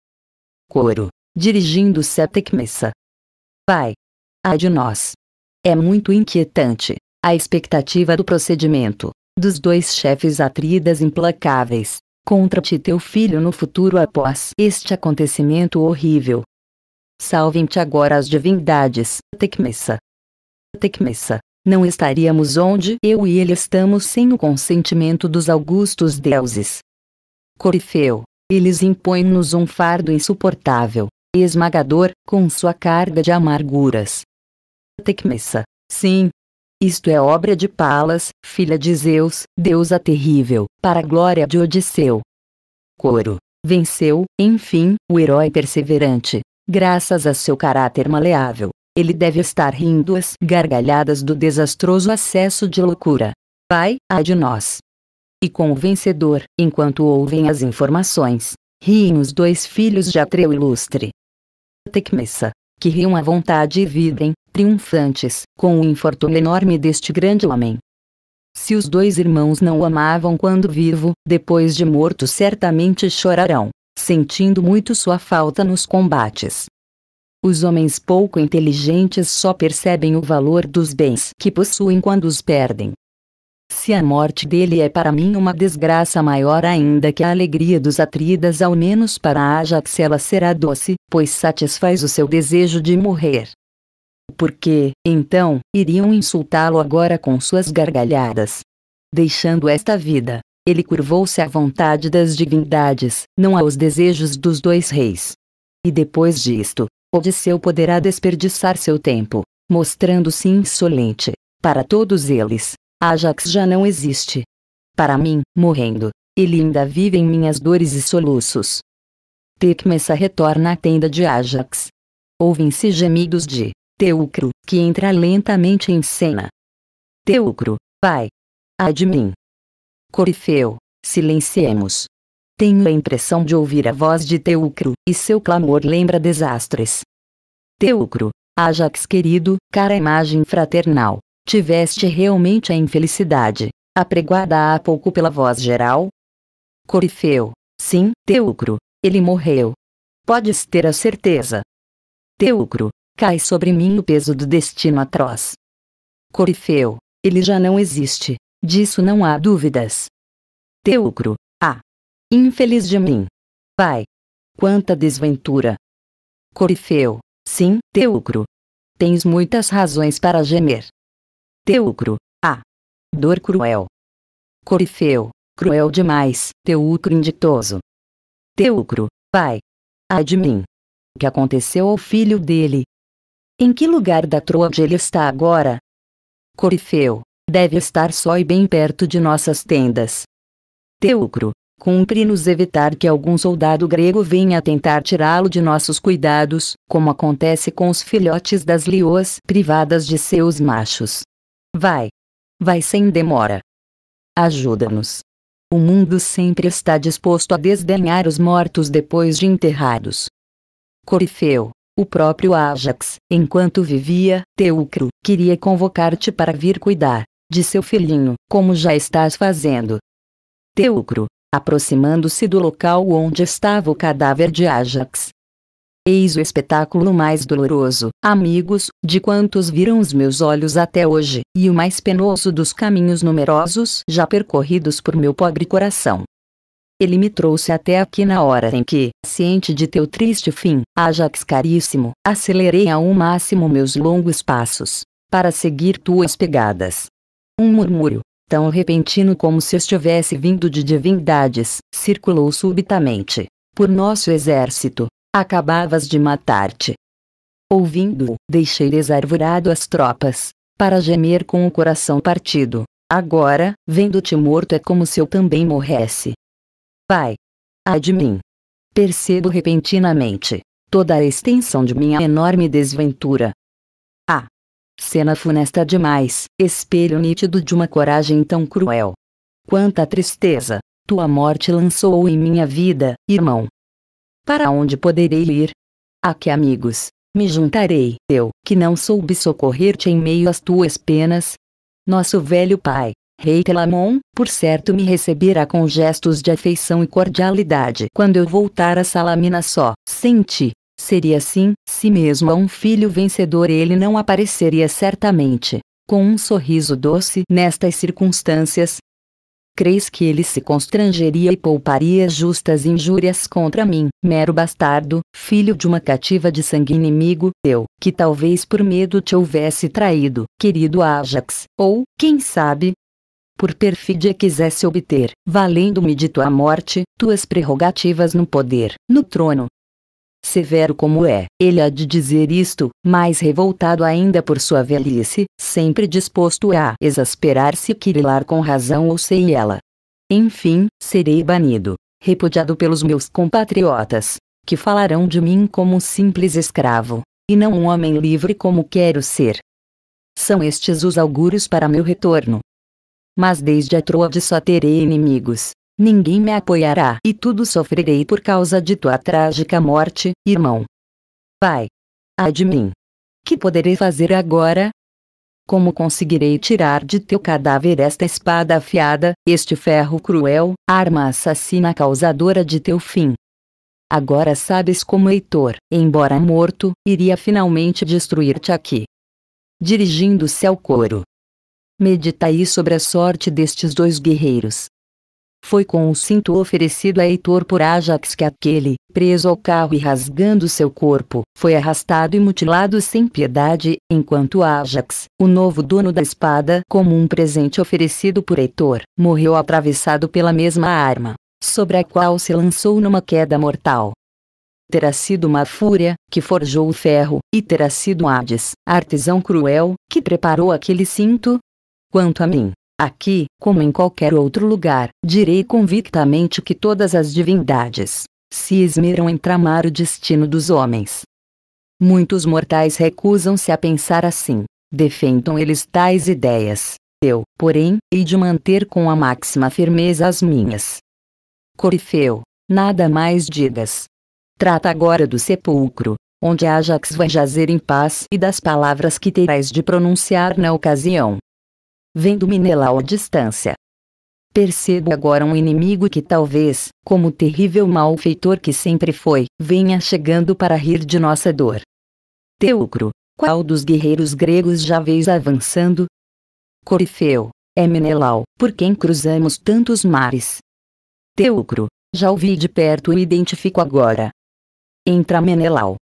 A: Coro, dirigindo-se a Tecmessa. Vai! Ai de nós! É muito inquietante, a expectativa do procedimento, dos dois chefes atridas implacáveis, contra ti teu filho no futuro após este acontecimento horrível. Salvem-te agora as divindades, Tecmessa. Tecmessa, não estaríamos onde eu e ele estamos sem o consentimento dos augustos deuses. Corifeu, eles impõem-nos um fardo insuportável, esmagador, com sua carga de amarguras. Tecmessa, sim. Isto é obra de Palas, filha de Zeus, deusa terrível, para a glória de Odisseu. Coro. Venceu, enfim, o herói perseverante. Graças a seu caráter maleável, ele deve estar rindo as gargalhadas do desastroso acesso de loucura. Pai, ai de nós! e com o vencedor, enquanto ouvem as informações. Riem os dois filhos de Atreu Ilustre. Tecmessa, que riam à vontade e vivem, triunfantes, com o infortúnio enorme deste grande homem. Se os dois irmãos não o amavam quando vivo, depois de morto certamente chorarão, sentindo muito sua falta nos combates. Os homens pouco inteligentes só percebem o valor dos bens que possuem quando os perdem. Se a morte dele é para mim uma desgraça maior ainda que a alegria dos atridas, ao menos para Ajax ela será doce, pois satisfaz o seu desejo de morrer. Porque, então, iriam insultá-lo agora com suas gargalhadas? Deixando esta vida, ele curvou-se à vontade das divindades, não aos desejos dos dois reis. E depois disto, Odisseu poderá desperdiçar seu tempo, mostrando-se insolente, para todos eles, Ajax já não existe. Para mim, morrendo, ele ainda vive em minhas dores e soluços. Tecmessa retorna à tenda de Ajax. Ouvem-se gemidos de Teucro, que entra lentamente em cena. Teucro, pai! Ai de mim! Corifeu, silenciemos. Tenho a impressão de ouvir a voz de Teucro, e seu clamor lembra desastres. Teucro, Ajax querido, cara imagem fraternal, Tiveste realmente a infelicidade, apregoada há pouco pela voz geral? Corifeu. Sim, Teucro, ele morreu. Podes ter a certeza. Teucro, cai sobre mim o peso do destino atroz. Corifeu, ele já não existe, disso não há dúvidas. Teucro, ah! Infeliz de mim! Pai! Quanta desventura! Corifeu, sim, Teucro. Tens muitas razões para gemer. Teucro, a dor cruel. Corifeu, cruel demais, Teucro inditoso. Teucro, pai. Ai de mim. O que aconteceu ao filho dele? Em que lugar da Troade ele está agora? Corifeu, deve estar só e bem perto de nossas tendas. Teucro, cumpre-nos evitar que algum soldado grego venha tentar tirá-lo de nossos cuidados, como acontece com os filhotes das leoas privadas de seus machos. Vai. Vai sem demora. Ajuda-nos. O mundo sempre está disposto a desdenhar os mortos depois de enterrados. Corifeu, o próprio Ajax, enquanto vivia, Teucro, queria convocar-te para vir cuidar de seu filhinho, como já estás fazendo. Teucro, aproximando-se do local onde estava o cadáver de Ajax, Eis o espetáculo mais doloroso, amigos, de quantos viram os meus olhos até hoje, e o mais penoso dos caminhos numerosos já percorridos por meu pobre coração. Ele me trouxe até aqui na hora em que, ciente de teu triste fim, Ajax caríssimo, acelerei ao máximo meus longos passos, para seguir tuas pegadas. Um murmúrio, tão repentino como se estivesse vindo de divindades, circulou subitamente, por nosso exército, Acabavas de matar-te. Ouvindo-o, deixei desarvorado as tropas, para gemer com o coração partido. Agora, vendo-te morto é como se eu também morresse. Pai! Ai de mim! Percebo repentinamente toda a extensão de minha enorme desventura. Ah! Cena funesta demais, espelho nítido de uma coragem tão cruel. Quanta tristeza, tua morte lançou em minha vida, irmão. Para onde poderei ir? A ah, que amigos, me juntarei, eu, que não soube socorrer-te em meio às tuas penas? Nosso velho pai, Rei Telamon, por certo me receberá com gestos de afeição e cordialidade quando eu voltar a Salamina só. Senti, seria assim, se mesmo a um filho vencedor ele não apareceria certamente. Com um sorriso doce nestas circunstâncias, Creis que ele se constrangeria e pouparia justas injúrias contra mim, mero bastardo, filho de uma cativa de sangue inimigo, eu, que talvez por medo te houvesse traído, querido Ajax, ou, quem sabe, por perfídia quisesse obter, valendo-me de tua morte, tuas prerrogativas no poder, no trono, severo como é, ele há de dizer isto, mais revoltado ainda por sua velhice, sempre disposto a exasperar-se e quirilar com razão ou sem ela. Enfim, serei banido, repudiado pelos meus compatriotas, que falarão de mim como um simples escravo, e não um homem livre como quero ser. São estes os augúrios para meu retorno. Mas desde a Troade só terei inimigos, Ninguém me apoiará e tudo sofrerei por causa de tua trágica morte, irmão. Pai! Ai de mim! Que poderei fazer agora? Como conseguirei tirar de teu cadáver esta espada afiada, este ferro cruel, arma assassina causadora de teu fim? Agora sabes como Heitor, embora morto, iria finalmente destruir-te aqui. Dirigindo-se ao coro. aí sobre a sorte destes dois guerreiros, foi com o cinto oferecido a Heitor por Ajax que aquele, preso ao carro e rasgando seu corpo, foi arrastado e mutilado sem piedade, enquanto Ajax, o novo dono da espada, como um presente oferecido por Heitor, morreu atravessado pela mesma arma, sobre a qual se lançou numa queda mortal terá sido uma fúria, que forjou o ferro, e terá sido Hades, artesão cruel, que preparou aquele cinto? Quanto a mim, Aqui, como em qualquer outro lugar, direi convictamente que todas as divindades se esmeram em tramar o destino dos homens. Muitos mortais recusam-se a pensar assim. Defendam eles tais ideias. Eu, porém, hei de manter com a máxima firmeza as minhas. Corifeu, nada mais digas. Trata agora do sepulcro, onde Ajax vai jazer em paz e das palavras que terás de pronunciar na ocasião vendo Menelau à distância. Percebo agora um inimigo que talvez, como o terrível malfeitor que sempre foi, venha chegando para rir de nossa dor. Teucro, qual dos guerreiros gregos já vês avançando? Corifeu, é Menelau, por quem cruzamos tantos mares. Teucro, já ouvi de perto e identifico agora. Entra Menelau.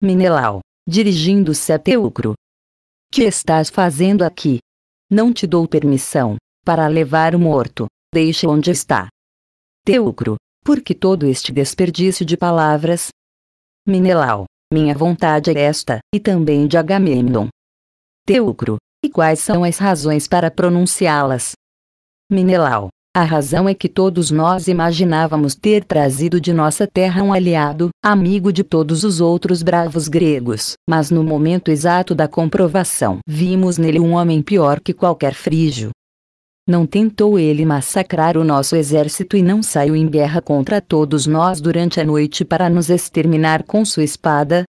A: Menelau, dirigindo-se a Teucro. Que estás fazendo aqui, não te dou permissão para levar o morto, deixa onde está. Teucro, por que todo este desperdício de palavras? Minelau, minha vontade é esta, e também de Agamemnon. Teucro, e quais são as razões para pronunciá-las? Minelau a razão é que todos nós imaginávamos ter trazido de nossa terra um aliado, amigo de todos os outros bravos gregos, mas no momento exato da comprovação vimos nele um homem pior que qualquer frígio. Não tentou ele massacrar o nosso exército e não saiu em guerra contra todos nós durante a noite para nos exterminar com sua espada?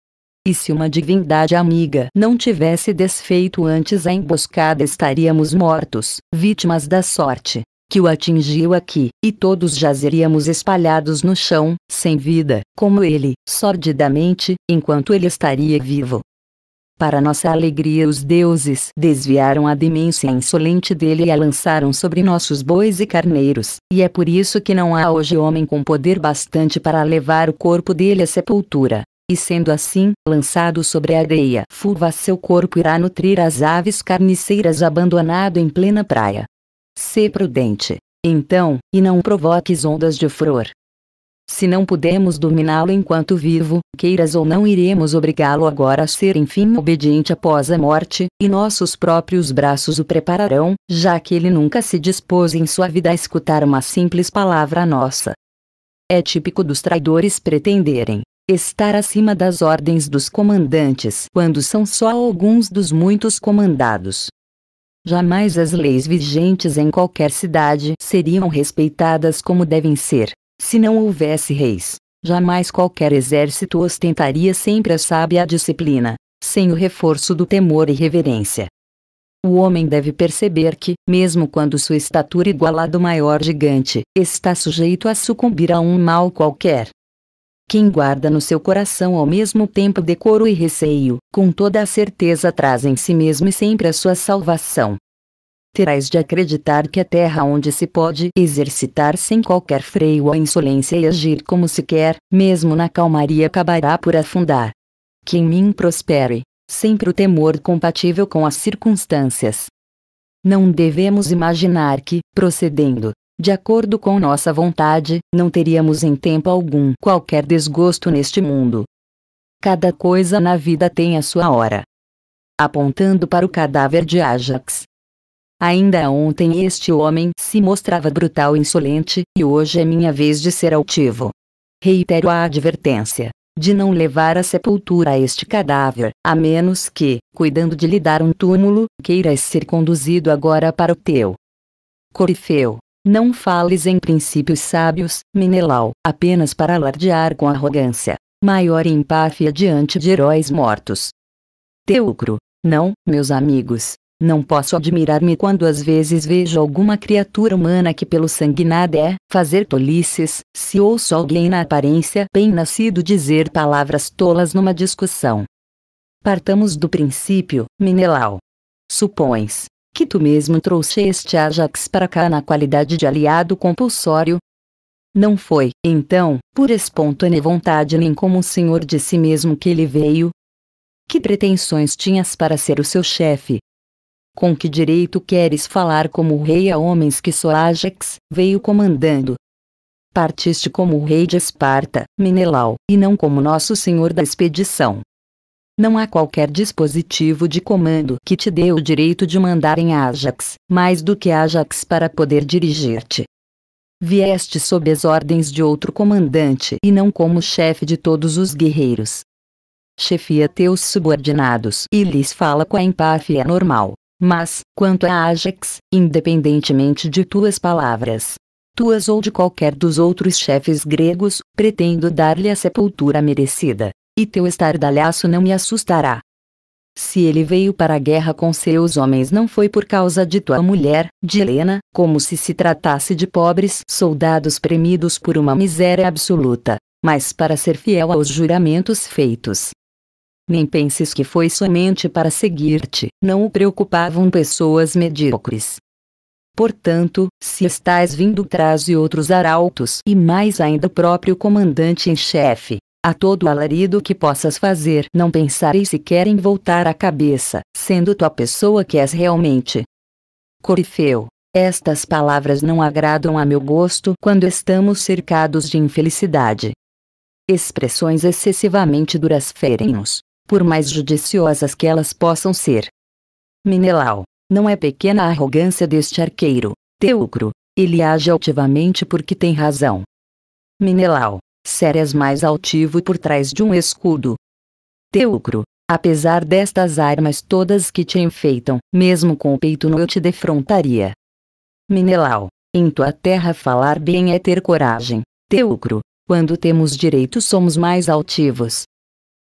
A: E se uma divindade amiga não tivesse desfeito antes a emboscada, estaríamos mortos, vítimas da sorte que o atingiu aqui, e todos jazeríamos espalhados no chão, sem vida, como ele, sordidamente, enquanto ele estaria vivo. Para nossa alegria, os deuses desviaram a demência insolente dele e a lançaram sobre nossos bois e carneiros, e é por isso que não há hoje homem com poder bastante para levar o corpo dele à sepultura. E sendo assim, lançado sobre a areia fulva, seu corpo irá nutrir as aves carniceiras abandonado em plena praia. Sê prudente, então, e não provoques ondas de furor. Se não pudermos dominá-lo enquanto vivo, queiras ou não iremos obrigá-lo agora a ser enfim obediente após a morte, e nossos próprios braços o prepararão, já que ele nunca se dispôs em sua vida a escutar uma simples palavra nossa. É típico dos traidores pretenderem estar acima das ordens dos comandantes quando são só alguns dos muitos comandados jamais as leis vigentes em qualquer cidade seriam respeitadas como devem ser, se não houvesse reis. Jamais qualquer exército ostentaria sempre a sábia disciplina, sem o reforço do temor e reverência. O homem deve perceber que, mesmo quando sua estatura igual à do maior gigante, está sujeito a sucumbir a um mal qualquer, quem guarda no seu coração ao mesmo tempo decoro e receio, com toda a certeza traz em si mesmo e sempre a sua salvação. Terás de acreditar que a terra onde se pode exercitar sem qualquer freio a insolência e agir como se quer, mesmo na calmaria acabará por afundar. Que em mim prospere, sempre o temor compatível com as circunstâncias. Não devemos imaginar que, procedendo de acordo com nossa vontade, não teríamos em tempo algum qualquer desgosto neste mundo. Cada coisa na vida tem a sua hora. Apontando para o cadáver de Ajax. Ainda ontem este homem se mostrava brutal e insolente, e hoje é minha vez de ser altivo. Reitero a advertência de não levar à sepultura este cadáver, a menos que, cuidando de lhe dar um túmulo, queiras ser conduzido agora para o teu. Corifeu, não fales em princípios sábios, Menelau, apenas para alardear com arrogância. Maior empáfia diante de heróis mortos. Teucro. Não, meus amigos. Não posso admirar-me quando às vezes vejo alguma criatura humana que pelo nada é fazer tolices, se ouço alguém na aparência bem nascido dizer palavras tolas numa discussão. Partamos do princípio, Menelau. Supões que tu mesmo trouxeste Ajax para cá na qualidade de aliado compulsório. Não foi, então, por espontânea vontade nem como senhor de si mesmo que ele veio? Que pretensões tinhas para ser o seu chefe? Com que direito queres falar como rei a homens que só Ajax veio comandando? Partiste como rei de Esparta, Menelau, e não como nosso senhor da expedição. Não há qualquer dispositivo de comando que te dê o direito de mandar em Ajax, mais do que Ajax para poder dirigir-te. Vieste sob as ordens de outro comandante e não como chefe de todos os guerreiros. Chefia teus subordinados e lhes fala com a empáfia normal. Mas, quanto a Ajax, independentemente de tuas palavras, tuas ou de qualquer dos outros chefes gregos, pretendo dar-lhe a sepultura merecida e teu estardalhaço não me assustará. Se ele veio para a guerra com seus homens não foi por causa de tua mulher, de Helena, como se se tratasse de pobres soldados premidos por uma miséria absoluta, mas para ser fiel aos juramentos feitos. Nem penses que foi somente para seguir-te, não o preocupavam pessoas medíocres. Portanto, se estás vindo traz e outros arautos e mais ainda o próprio comandante em chefe, a todo alarido que possas fazer, não pensarei sequer em voltar a cabeça, sendo tu a pessoa que és realmente. Corifeu. Estas palavras não agradam a meu gosto quando estamos cercados de infelicidade. Expressões excessivamente duras ferem-nos, por mais judiciosas que elas possam ser. Menelau, não é pequena a arrogância deste arqueiro, Teucro, ele age altivamente porque tem razão. Menelau, Sérias mais altivo por trás de um escudo. Teucro, apesar destas armas todas que te enfeitam, mesmo com o peito nu eu te defrontaria. Menelau, em tua terra falar bem é ter coragem. Teucro, quando temos direito somos mais altivos.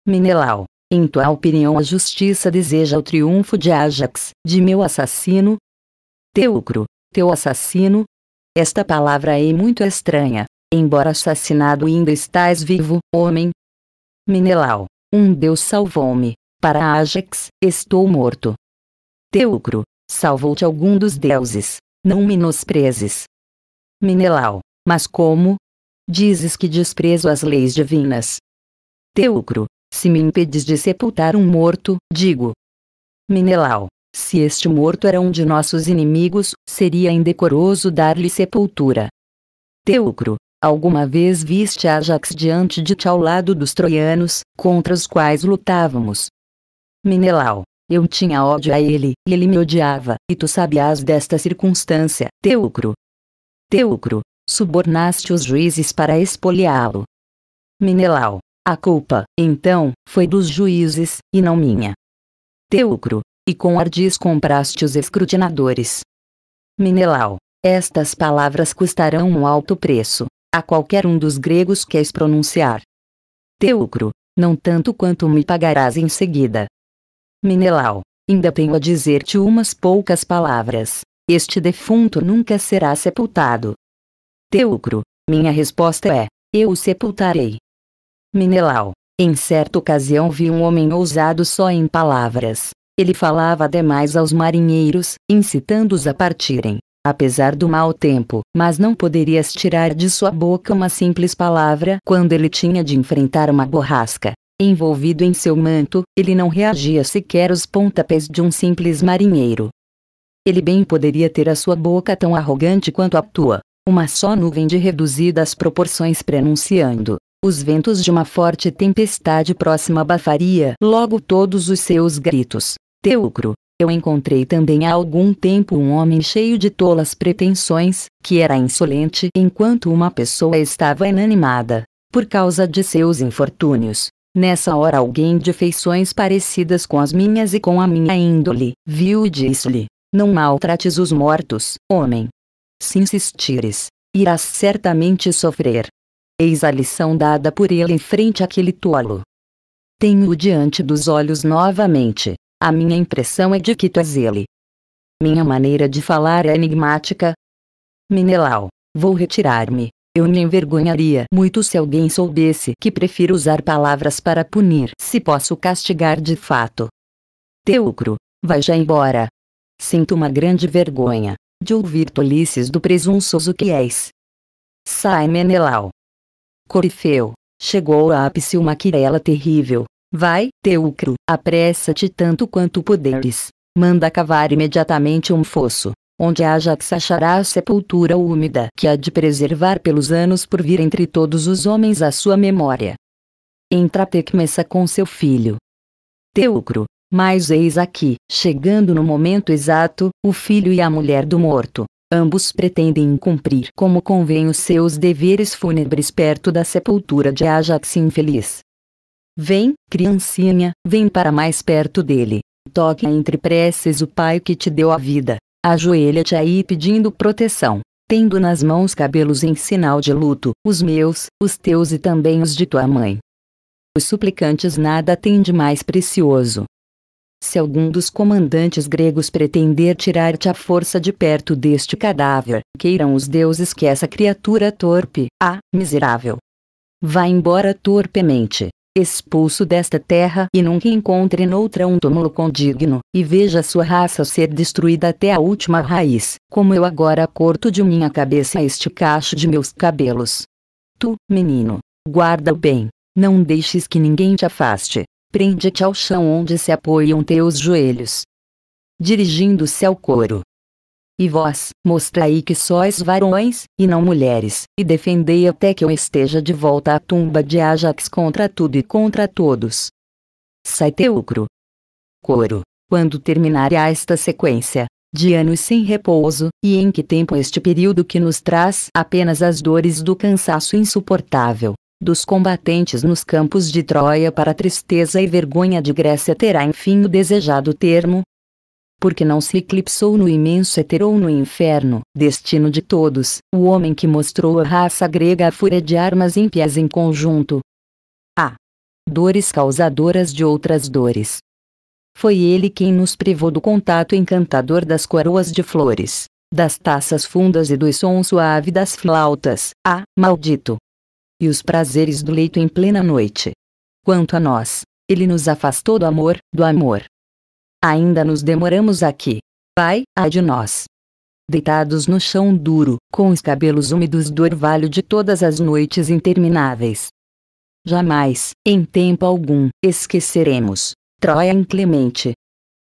A: Menelau, em tua opinião a justiça deseja o triunfo de Ajax, de meu assassino? Teucro, teu assassino? Esta palavra é muito estranha, Embora assassinado ainda estás vivo, homem. Menelau, um deus salvou-me. Para Ajax, estou morto. Teucro, salvou-te algum dos deuses. Não menosprezes. Menelau, mas como? Dizes que desprezo as leis divinas. Teucro, se me impedes de sepultar um morto, digo. Menelau, se este morto era um de nossos inimigos, seria indecoroso dar-lhe sepultura. Teucro, Alguma vez viste Ajax diante de ti ao lado dos troianos, contra os quais lutávamos? Menelau. Eu tinha ódio a ele, e ele me odiava, e tu sabias desta circunstância, Teucro. Teucro. Subornaste os juízes para espoliá-lo. Menelau. A culpa, então, foi dos juízes, e não minha. Teucro. E com ardis compraste os escrutinadores. Menelau. Estas palavras custarão um alto preço a qualquer um dos gregos queres pronunciar. Teucro, não tanto quanto me pagarás em seguida. Menelau, ainda tenho a dizer-te umas poucas palavras. Este defunto nunca será sepultado. Teucro, minha resposta é: eu o sepultarei. Menelau, em certa ocasião vi um homem ousado só em palavras. Ele falava demais aos marinheiros, incitando-os a partirem apesar do mau tempo, mas não poderias tirar de sua boca uma simples palavra quando ele tinha de enfrentar uma borrasca. Envolvido em seu manto, ele não reagia sequer aos pontapés de um simples marinheiro. Ele bem poderia ter a sua boca tão arrogante quanto a tua, uma só nuvem de reduzidas proporções prenunciando. Os ventos de uma forte tempestade próxima abafaria logo todos os seus gritos. Teucro, eu encontrei também há algum tempo um homem cheio de tolas pretensões, que era insolente enquanto uma pessoa estava inanimada, por causa de seus infortúnios. Nessa hora alguém de feições parecidas com as minhas e com a minha índole, viu e disse-lhe, não maltrates os mortos, homem. Se insistires, irás certamente sofrer. Eis a lição dada por ele em frente àquele tolo. Tenho o diante dos olhos novamente, a minha impressão é de que tu és ele. Minha maneira de falar é enigmática. Menelau, vou retirar-me. Eu me envergonharia muito se alguém soubesse que prefiro usar palavras para punir se posso castigar de fato. Teucro, vai já embora. Sinto uma grande vergonha de ouvir tolices do presunçoso que és. Sai, Menelau. Corifeu, chegou a ápice uma querela terrível, Vai, Teucro, apressa-te tanto quanto puderes. Manda cavar imediatamente um fosso, onde Ajax achará a sepultura úmida que há de preservar pelos anos por vir entre todos os homens a sua memória. Entra Tecmessa com seu filho. Teucro, mas eis aqui, chegando no momento exato, o filho e a mulher do morto. Ambos pretendem cumprir como convém os seus deveres fúnebres perto da sepultura de Ajax infeliz. Vem, criancinha, vem para mais perto dele. Toque entre preces o Pai que te deu a vida. Ajoelha-te aí pedindo proteção. Tendo nas mãos cabelos em sinal de luto, os meus, os teus e também os de tua mãe. Os suplicantes nada têm de mais precioso. Se algum dos comandantes gregos pretender tirar-te a força de perto deste cadáver, queiram os deuses que essa criatura torpe, ah, miserável, vá embora torpemente expulso desta terra e nunca encontre noutra um túmulo condigno, e veja sua raça ser destruída até a última raiz, como eu agora corto de minha cabeça este cacho de meus cabelos. Tu, menino, guarda-o bem, não deixes que ninguém te afaste, prende-te ao chão onde se apoiam teus joelhos. Dirigindo-se ao coro, e vós, mostrai que sois varões, e não mulheres, e defendei até que eu esteja de volta à tumba de Ajax contra tudo e contra todos. Sai Teucro. Coro. Quando terminará esta sequência, de anos sem repouso, e em que tempo este período que nos traz apenas as dores do cansaço insuportável, dos combatentes nos campos de Troia para tristeza e vergonha de Grécia terá enfim o desejado termo, porque não se eclipsou no imenso éter ou no inferno, destino de todos, o homem que mostrou a raça grega a fúria de armas ímpias em conjunto. A. Dores causadoras de outras dores. Foi ele quem nos privou do contato encantador das coroas de flores, das taças fundas e do som suave das flautas, ah, maldito! E os prazeres do leito em plena noite. Quanto a nós, ele nos afastou do amor, do amor, Ainda nos demoramos aqui. pai, ai de nós. Deitados no chão duro, com os cabelos úmidos do orvalho de todas as noites intermináveis. Jamais, em tempo algum, esqueceremos. Troia inclemente.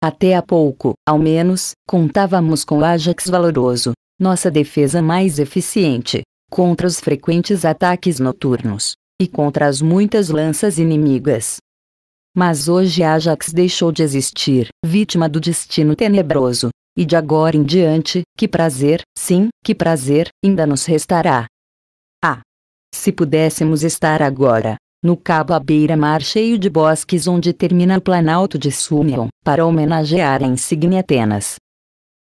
A: Até há pouco, ao menos, contávamos com Ajax valoroso, nossa defesa mais eficiente, contra os frequentes ataques noturnos, e contra as muitas lanças inimigas. Mas hoje Ajax deixou de existir, vítima do destino tenebroso. E de agora em diante, que prazer, sim, que prazer, ainda nos restará. Ah! Se pudéssemos estar agora, no cabo à beira-mar cheio de bosques onde termina o planalto de Súmion, para homenagear a insigne Atenas.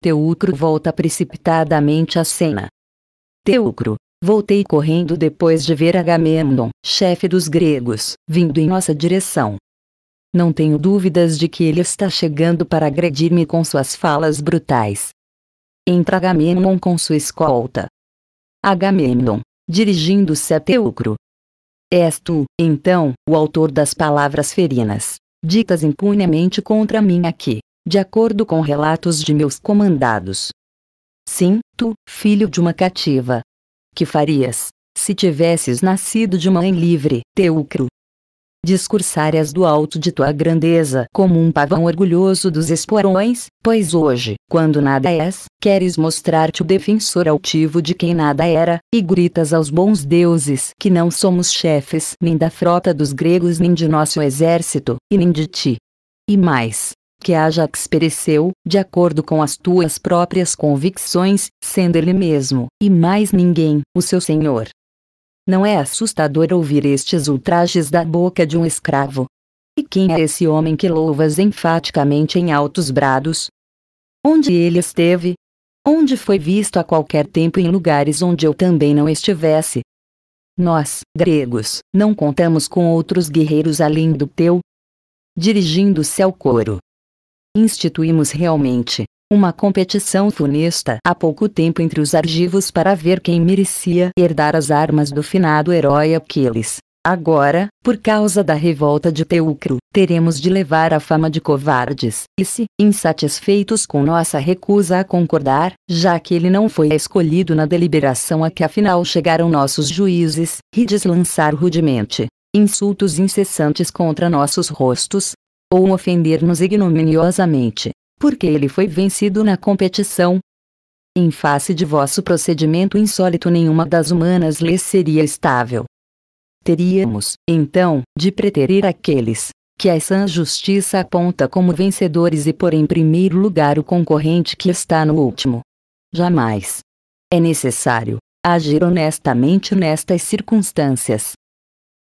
A: Teucro volta precipitadamente à cena. Teucro, voltei correndo depois de ver Agamemnon, chefe dos gregos, vindo em nossa direção. Não tenho dúvidas de que ele está chegando para agredir-me com suas falas brutais. Entra Agamemnon com sua escolta. Agamemnon, dirigindo-se a Teucro. És tu, então, o autor das palavras ferinas, ditas impunemente contra mim aqui, de acordo com relatos de meus comandados. Sim, tu, filho de uma cativa. Que farias, se tivesses nascido de mãe livre, Teucro? discursárias do alto de tua grandeza como um pavão orgulhoso dos esporões, pois hoje, quando nada és, queres mostrar-te o defensor altivo de quem nada era, e gritas aos bons deuses que não somos chefes nem da frota dos gregos nem de nosso exército, e nem de ti. E mais, que Ajax pereceu, de acordo com as tuas próprias convicções, sendo ele mesmo, e mais ninguém, o seu senhor. Não é assustador ouvir estes ultrajes da boca de um escravo? E quem é esse homem que louvas enfaticamente em altos brados? Onde ele esteve? Onde foi visto a qualquer tempo em lugares onde eu também não estivesse? Nós, gregos, não contamos com outros guerreiros além do teu? Dirigindo-se ao coro. Instituímos realmente, uma competição funesta há pouco tempo entre os argivos para ver quem merecia herdar as armas do finado herói Aquiles. Agora, por causa da revolta de Teucro, teremos de levar a fama de covardes, e se, insatisfeitos com nossa recusa a concordar, já que ele não foi escolhido na deliberação a que afinal chegaram nossos juízes, rides lançar rudemente insultos incessantes contra nossos rostos, ou ofender-nos ignominiosamente, porque ele foi vencido na competição. Em face de vosso procedimento insólito, nenhuma das humanas lhes seria estável. Teríamos, então, de preterir aqueles que a sã justiça aponta como vencedores e pôr em primeiro lugar o concorrente que está no último. Jamais. É necessário agir honestamente nestas circunstâncias.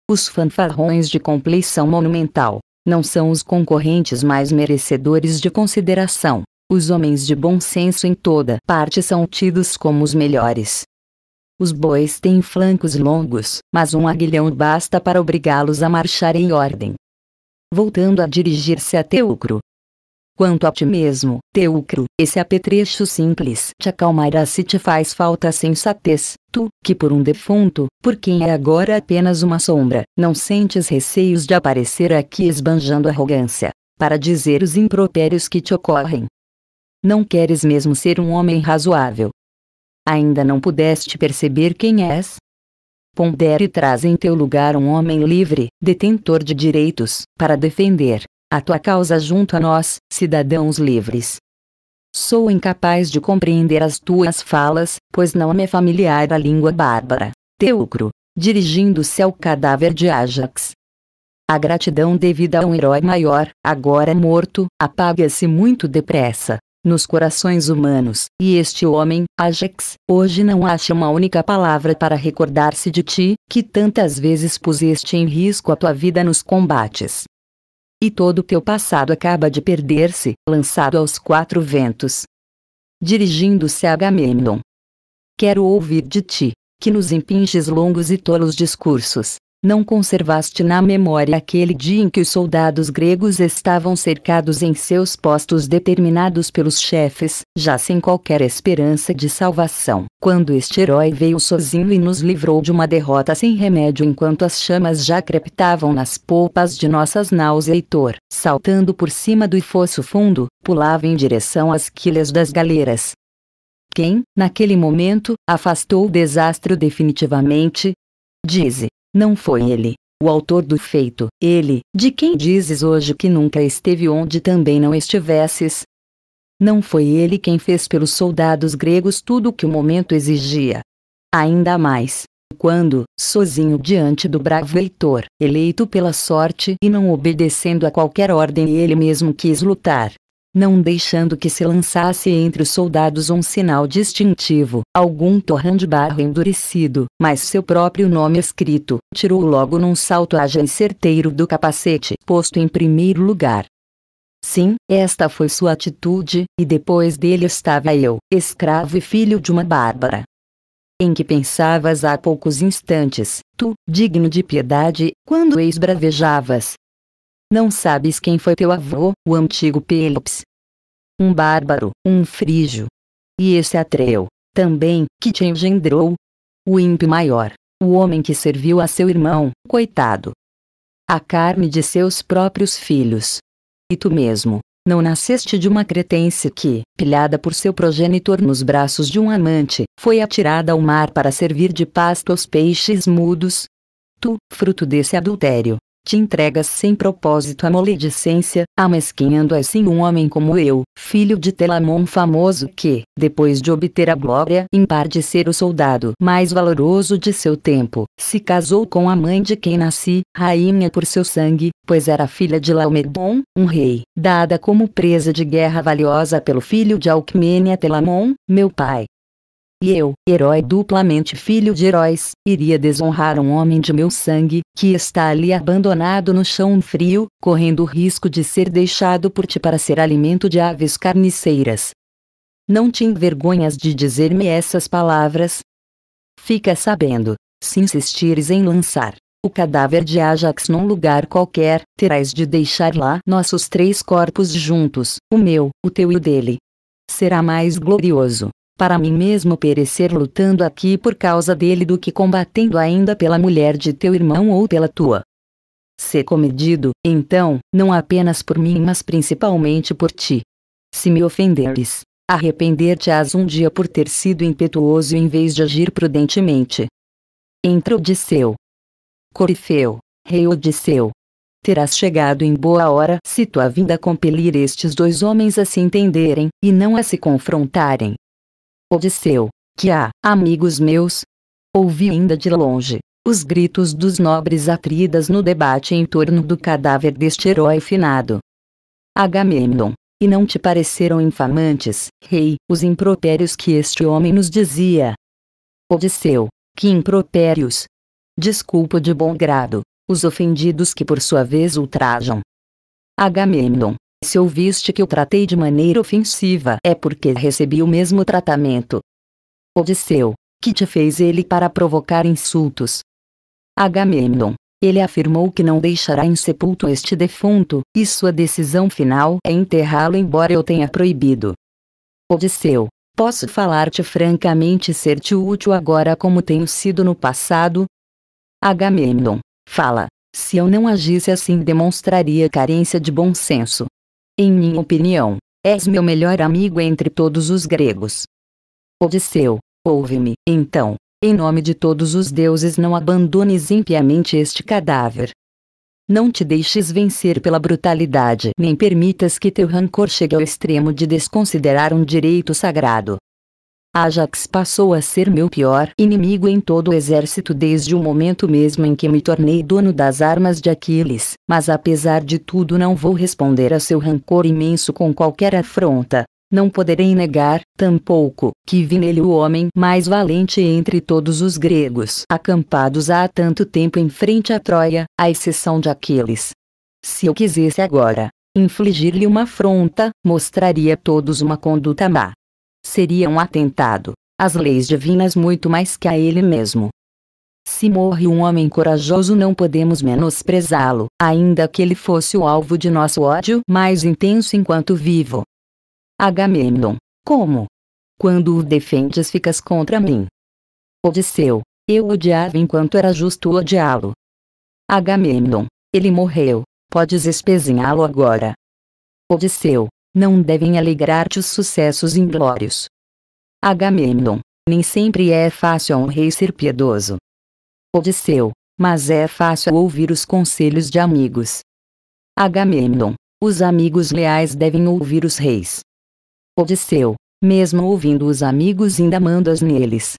A: Os fanfarrões de compleição monumental não são os concorrentes mais merecedores de consideração. Os homens de bom senso em toda parte são tidos como os melhores. Os bois têm flancos longos, mas um aguilhão basta para obrigá-los a marchar em ordem. Voltando a dirigir-se a Teucro, Quanto a ti mesmo, Teucro, esse apetrecho simples te acalmará se te faz falta a sensatez, tu, que por um defunto, por quem é agora apenas uma sombra, não sentes receios de aparecer aqui esbanjando arrogância, para dizer os impropérios que te ocorrem. Não queres mesmo ser um homem razoável. Ainda não pudeste perceber quem és? Pondera e traz em teu lugar um homem livre, detentor de direitos, para defender, a tua causa junto a nós, cidadãos livres. Sou incapaz de compreender as tuas falas, pois não me é familiar a língua bárbara. Teucro, dirigindo-se ao cadáver de Ajax. A gratidão devida a um herói maior, agora morto, apaga-se muito depressa nos corações humanos, e este homem, Ajax, hoje não acha uma única palavra para recordar-se de ti, que tantas vezes puseste em risco a tua vida nos combates e todo o teu passado acaba de perder-se, lançado aos quatro ventos. Dirigindo-se a Agamemnon. Quero ouvir de ti, que nos impinges longos e tolos discursos, não conservaste na memória aquele dia em que os soldados gregos estavam cercados em seus postos determinados pelos chefes, já sem qualquer esperança de salvação, quando este herói veio sozinho e nos livrou de uma derrota sem remédio enquanto as chamas já crepitavam nas polpas de nossas naus. Heitor, saltando por cima do fosso fundo, pulava em direção às quilhas das galeras, quem, naquele momento, afastou o desastre definitivamente? Dize, não foi ele, o autor do feito, ele, de quem dizes hoje que nunca esteve onde também não estivesses. Não foi ele quem fez pelos soldados gregos tudo o que o momento exigia. Ainda mais, quando, sozinho diante do bravo Heitor, eleito pela sorte e não obedecendo a qualquer ordem ele mesmo quis lutar, não deixando que se lançasse entre os soldados um sinal distintivo, algum torrão de barro endurecido, mas seu próprio nome escrito, tirou logo num salto ágil e certeiro do capacete posto em primeiro lugar. Sim, esta foi sua atitude, e depois dele estava eu, escravo e filho de uma bárbara. Em que pensavas há poucos instantes, tu, digno de piedade, quando ex-bravejavas, não sabes quem foi teu avô, o antigo Pelops? Um bárbaro, um frígio. E esse Atreu, também, que te engendrou? O ímpio maior, o homem que serviu a seu irmão, coitado. A carne de seus próprios filhos. E tu mesmo, não nasceste de uma cretense que, pilhada por seu progenitor nos braços de um amante, foi atirada ao mar para servir de pasto aos peixes mudos? Tu, fruto desse adultério, te entregas sem propósito à maledicência, amesquinhando assim um homem como eu, filho de Telamon famoso que, depois de obter a glória em par de ser o soldado mais valoroso de seu tempo, se casou com a mãe de quem nasci, rainha por seu sangue, pois era filha de Laomedon, um rei, dada como presa de guerra valiosa pelo filho de Alcmênia Telamon, meu pai, e eu, herói duplamente filho de heróis, iria desonrar um homem de meu sangue, que está ali abandonado no chão frio, correndo o risco de ser deixado por ti para ser alimento de aves carniceiras. Não te envergonhas de dizer-me essas palavras? Fica sabendo, se insistires em lançar o cadáver de Ajax num lugar qualquer, terás de deixar lá nossos três corpos juntos, o meu, o teu e o dele. Será mais glorioso para mim mesmo perecer lutando aqui por causa dele do que combatendo ainda pela mulher de teu irmão ou pela tua. Se comedido, então, não apenas por mim, mas principalmente por ti. Se me ofenderes, arrepender-te-ás um dia por ter sido impetuoso em vez de agir prudentemente. Entra Odisseu. Corifeu, rei Odisseu. Terás chegado em boa hora se tua vinda compelir estes dois homens a se entenderem, e não a se confrontarem. Odisseu, que há, amigos meus? Ouvi ainda de longe, os gritos dos nobres atridas no debate em torno do cadáver deste herói finado. Agamemnon, e não te pareceram infamantes, rei, os impropérios que este homem nos dizia? Odisseu, que impropérios? Desculpa de bom grado, os ofendidos que por sua vez ultrajam. Agamemnon, se ouviste que o tratei de maneira ofensiva é porque recebi o mesmo tratamento. Odisseu, que te fez ele para provocar insultos? Agamemnon, ele afirmou que não deixará insepulto este defunto, e sua decisão final é enterrá-lo embora eu tenha proibido. Odisseu, posso falar-te francamente e ser-te útil agora como tenho sido no passado? Agamemnon, fala, se eu não agisse assim demonstraria carência de bom senso. Em minha opinião, és meu melhor amigo entre todos os gregos. Odisseu, ouve-me, então, em nome de todos os deuses não abandones impiamente este cadáver. Não te deixes vencer pela brutalidade, nem permitas que teu rancor chegue ao extremo de desconsiderar um direito sagrado. Ajax passou a ser meu pior inimigo em todo o exército desde o momento mesmo em que me tornei dono das armas de Aquiles, mas apesar de tudo não vou responder a seu rancor imenso com qualquer afronta. Não poderei negar, tampouco, que vi nele o homem mais valente entre todos os gregos acampados há tanto tempo em frente à Troia, à exceção de Aquiles. Se eu quisesse agora infligir-lhe uma afronta, mostraria a todos uma conduta má seria um atentado às leis divinas muito mais que a ele mesmo. Se morre um homem corajoso, não podemos menosprezá-lo, ainda que ele fosse o alvo de nosso ódio mais intenso enquanto vivo. Agamemnon, como? Quando o defendes, ficas contra mim. Odisseu, eu odiava enquanto era justo odiá-lo. Agamemnon, ele morreu, podes espezinhá-lo agora. Odisseu, não devem alegrar-te os sucessos inglórios. Agamemnon, nem sempre é fácil a um rei ser piedoso. Odisseu, mas é fácil ouvir os conselhos de amigos. Agamemnon, os amigos leais devem ouvir os reis. Odisseu, mesmo ouvindo os amigos ainda mandas neles.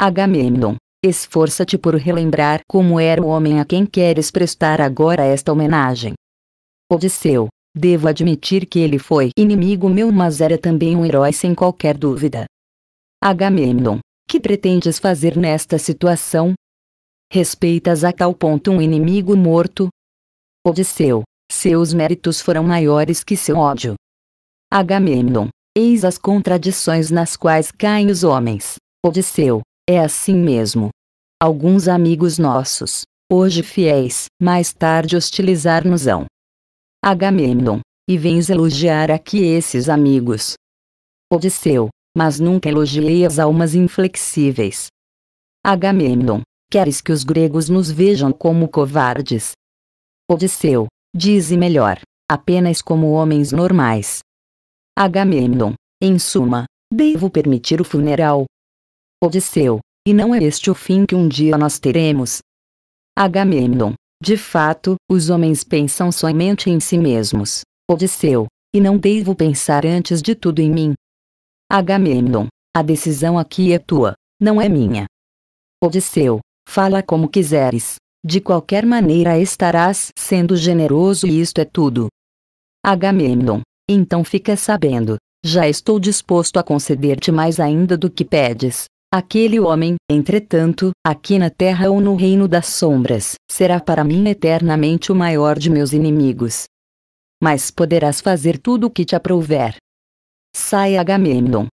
A: Agamemnon, esforça-te por relembrar como era o homem a quem queres prestar agora esta homenagem. Odisseu, Devo admitir que ele foi inimigo meu, mas era também um herói sem qualquer dúvida. Agamemnon, que pretendes fazer nesta situação? Respeitas a tal ponto um inimigo morto? Odisseu, seus méritos foram maiores que seu ódio. Agamemnon, eis as contradições nas quais caem os homens. Odisseu, é assim mesmo. Alguns amigos nossos, hoje fiéis, mais tarde hostilizar-nos-ão Agamemnon, e vens elogiar aqui esses amigos. Odisseu, mas nunca elogiei as almas inflexíveis. Agamemnon, queres que os gregos nos vejam como covardes? Odisseu, dize melhor, apenas como homens normais. Agamemnon, em suma, devo permitir o funeral. Odisseu, e não é este o fim que um dia nós teremos. Agamemnon, de fato, os homens pensam somente em si mesmos. Odisseu, e não devo pensar antes de tudo em mim. Agamemnon, a decisão aqui é tua, não é minha. Odisseu, fala como quiseres, de qualquer maneira estarás sendo generoso e isto é tudo. Agamemnon, então fica sabendo, já estou disposto a conceder-te mais ainda do que pedes, Aquele homem, entretanto, aqui na terra ou no reino das sombras, será para mim eternamente o maior de meus inimigos. Mas poderás fazer tudo o que te aprouver. Sai Agamemnon.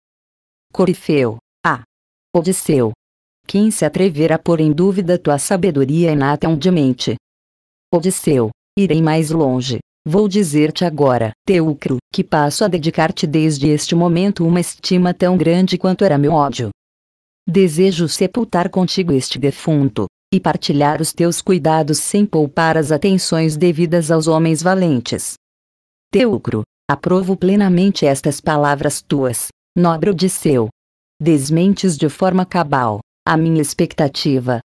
A: Corifeu. A. Ah. Odisseu. Quem se atrever a pôr em dúvida tua sabedoria inata de mente? Odisseu. Irei mais longe. Vou dizer-te agora, Teucro, que passo a dedicar-te desde este momento uma estima tão grande quanto era meu ódio, Desejo sepultar contigo este defunto, e partilhar os teus cuidados sem poupar as atenções devidas aos homens valentes. Teucro, aprovo plenamente estas palavras tuas, nobre Odisseu. Desmentes de forma cabal, a minha expectativa.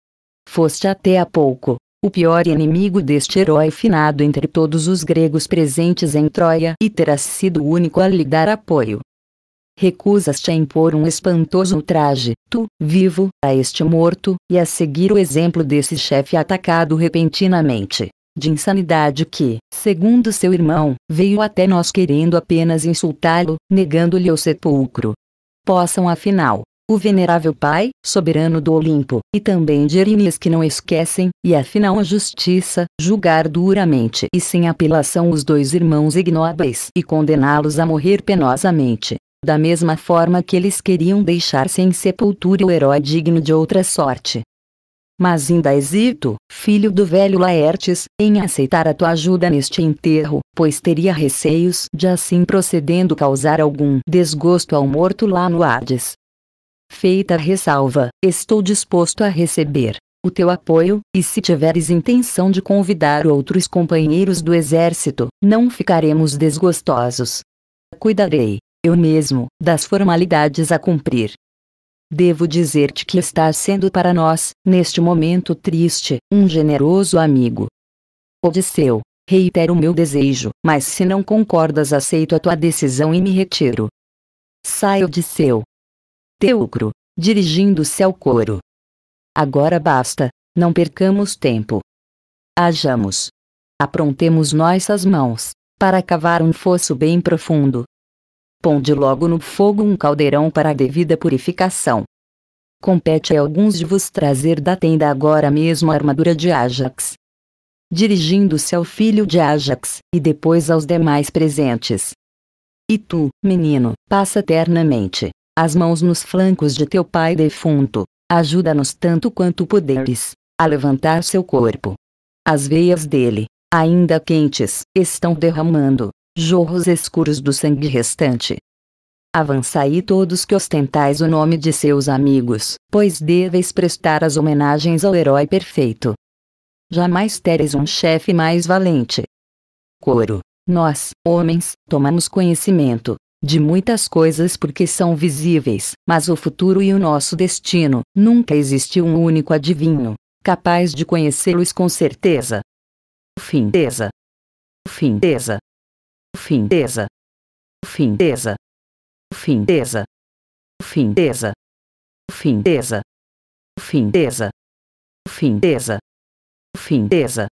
A: Foste até há pouco, o pior inimigo deste herói finado entre todos os gregos presentes em Troia e terás sido o único a lhe dar apoio recusas-te a impor um espantoso ultraje, tu, vivo, a este morto, e a seguir o exemplo desse chefe atacado repentinamente. De insanidade que, segundo seu irmão, veio até nós querendo apenas insultá-lo, negando-lhe o sepulcro. Possam afinal, o venerável Pai, soberano do Olimpo, e também de Erinias que não esquecem, e afinal a justiça, julgar duramente e sem apelação os dois irmãos ignóbeis e condená-los a morrer penosamente, da mesma forma que eles queriam deixar sem sepultura o herói digno de outra sorte. Mas ainda hesito, filho do velho Laertes, em aceitar a tua ajuda neste enterro, pois teria receios de assim procedendo causar algum desgosto ao morto lá no Hades. Feita a ressalva, estou disposto a receber o teu apoio, e se tiveres intenção de convidar outros companheiros do exército, não ficaremos desgostosos. Cuidarei eu mesmo, das formalidades a cumprir. Devo dizer-te que estás sendo para nós, neste momento triste, um generoso amigo. Odisseu, reitero o meu desejo, mas se não concordas aceito a tua decisão e me retiro. Sai Odisseu. Teucro, dirigindo-se ao coro. Agora basta, não percamos tempo. Hajamos. Aprontemos nossas mãos, para cavar um fosso bem profundo, Ponde logo no fogo um caldeirão para a devida purificação. Compete a alguns de vos trazer da tenda agora mesmo a armadura de Ajax. Dirigindo-se ao filho de Ajax, e depois aos demais presentes. E tu, menino, passa ternamente as mãos nos flancos de teu pai defunto. Ajuda-nos tanto quanto puderes a levantar seu corpo. As veias dele, ainda quentes, estão derramando jorros escuros do sangue restante. Avançai todos que ostentais o nome de seus amigos, pois deveis prestar as homenagens ao herói perfeito. Jamais tereis um chefe mais valente. Coro. Nós, homens, tomamos conhecimento de muitas coisas porque são visíveis, mas o futuro e o nosso destino, nunca existiu um único adivinho, capaz de conhecê-los com certeza. Finteza, Findeza
B: findeza findeza findeza findeza findeza findeza findeza findeza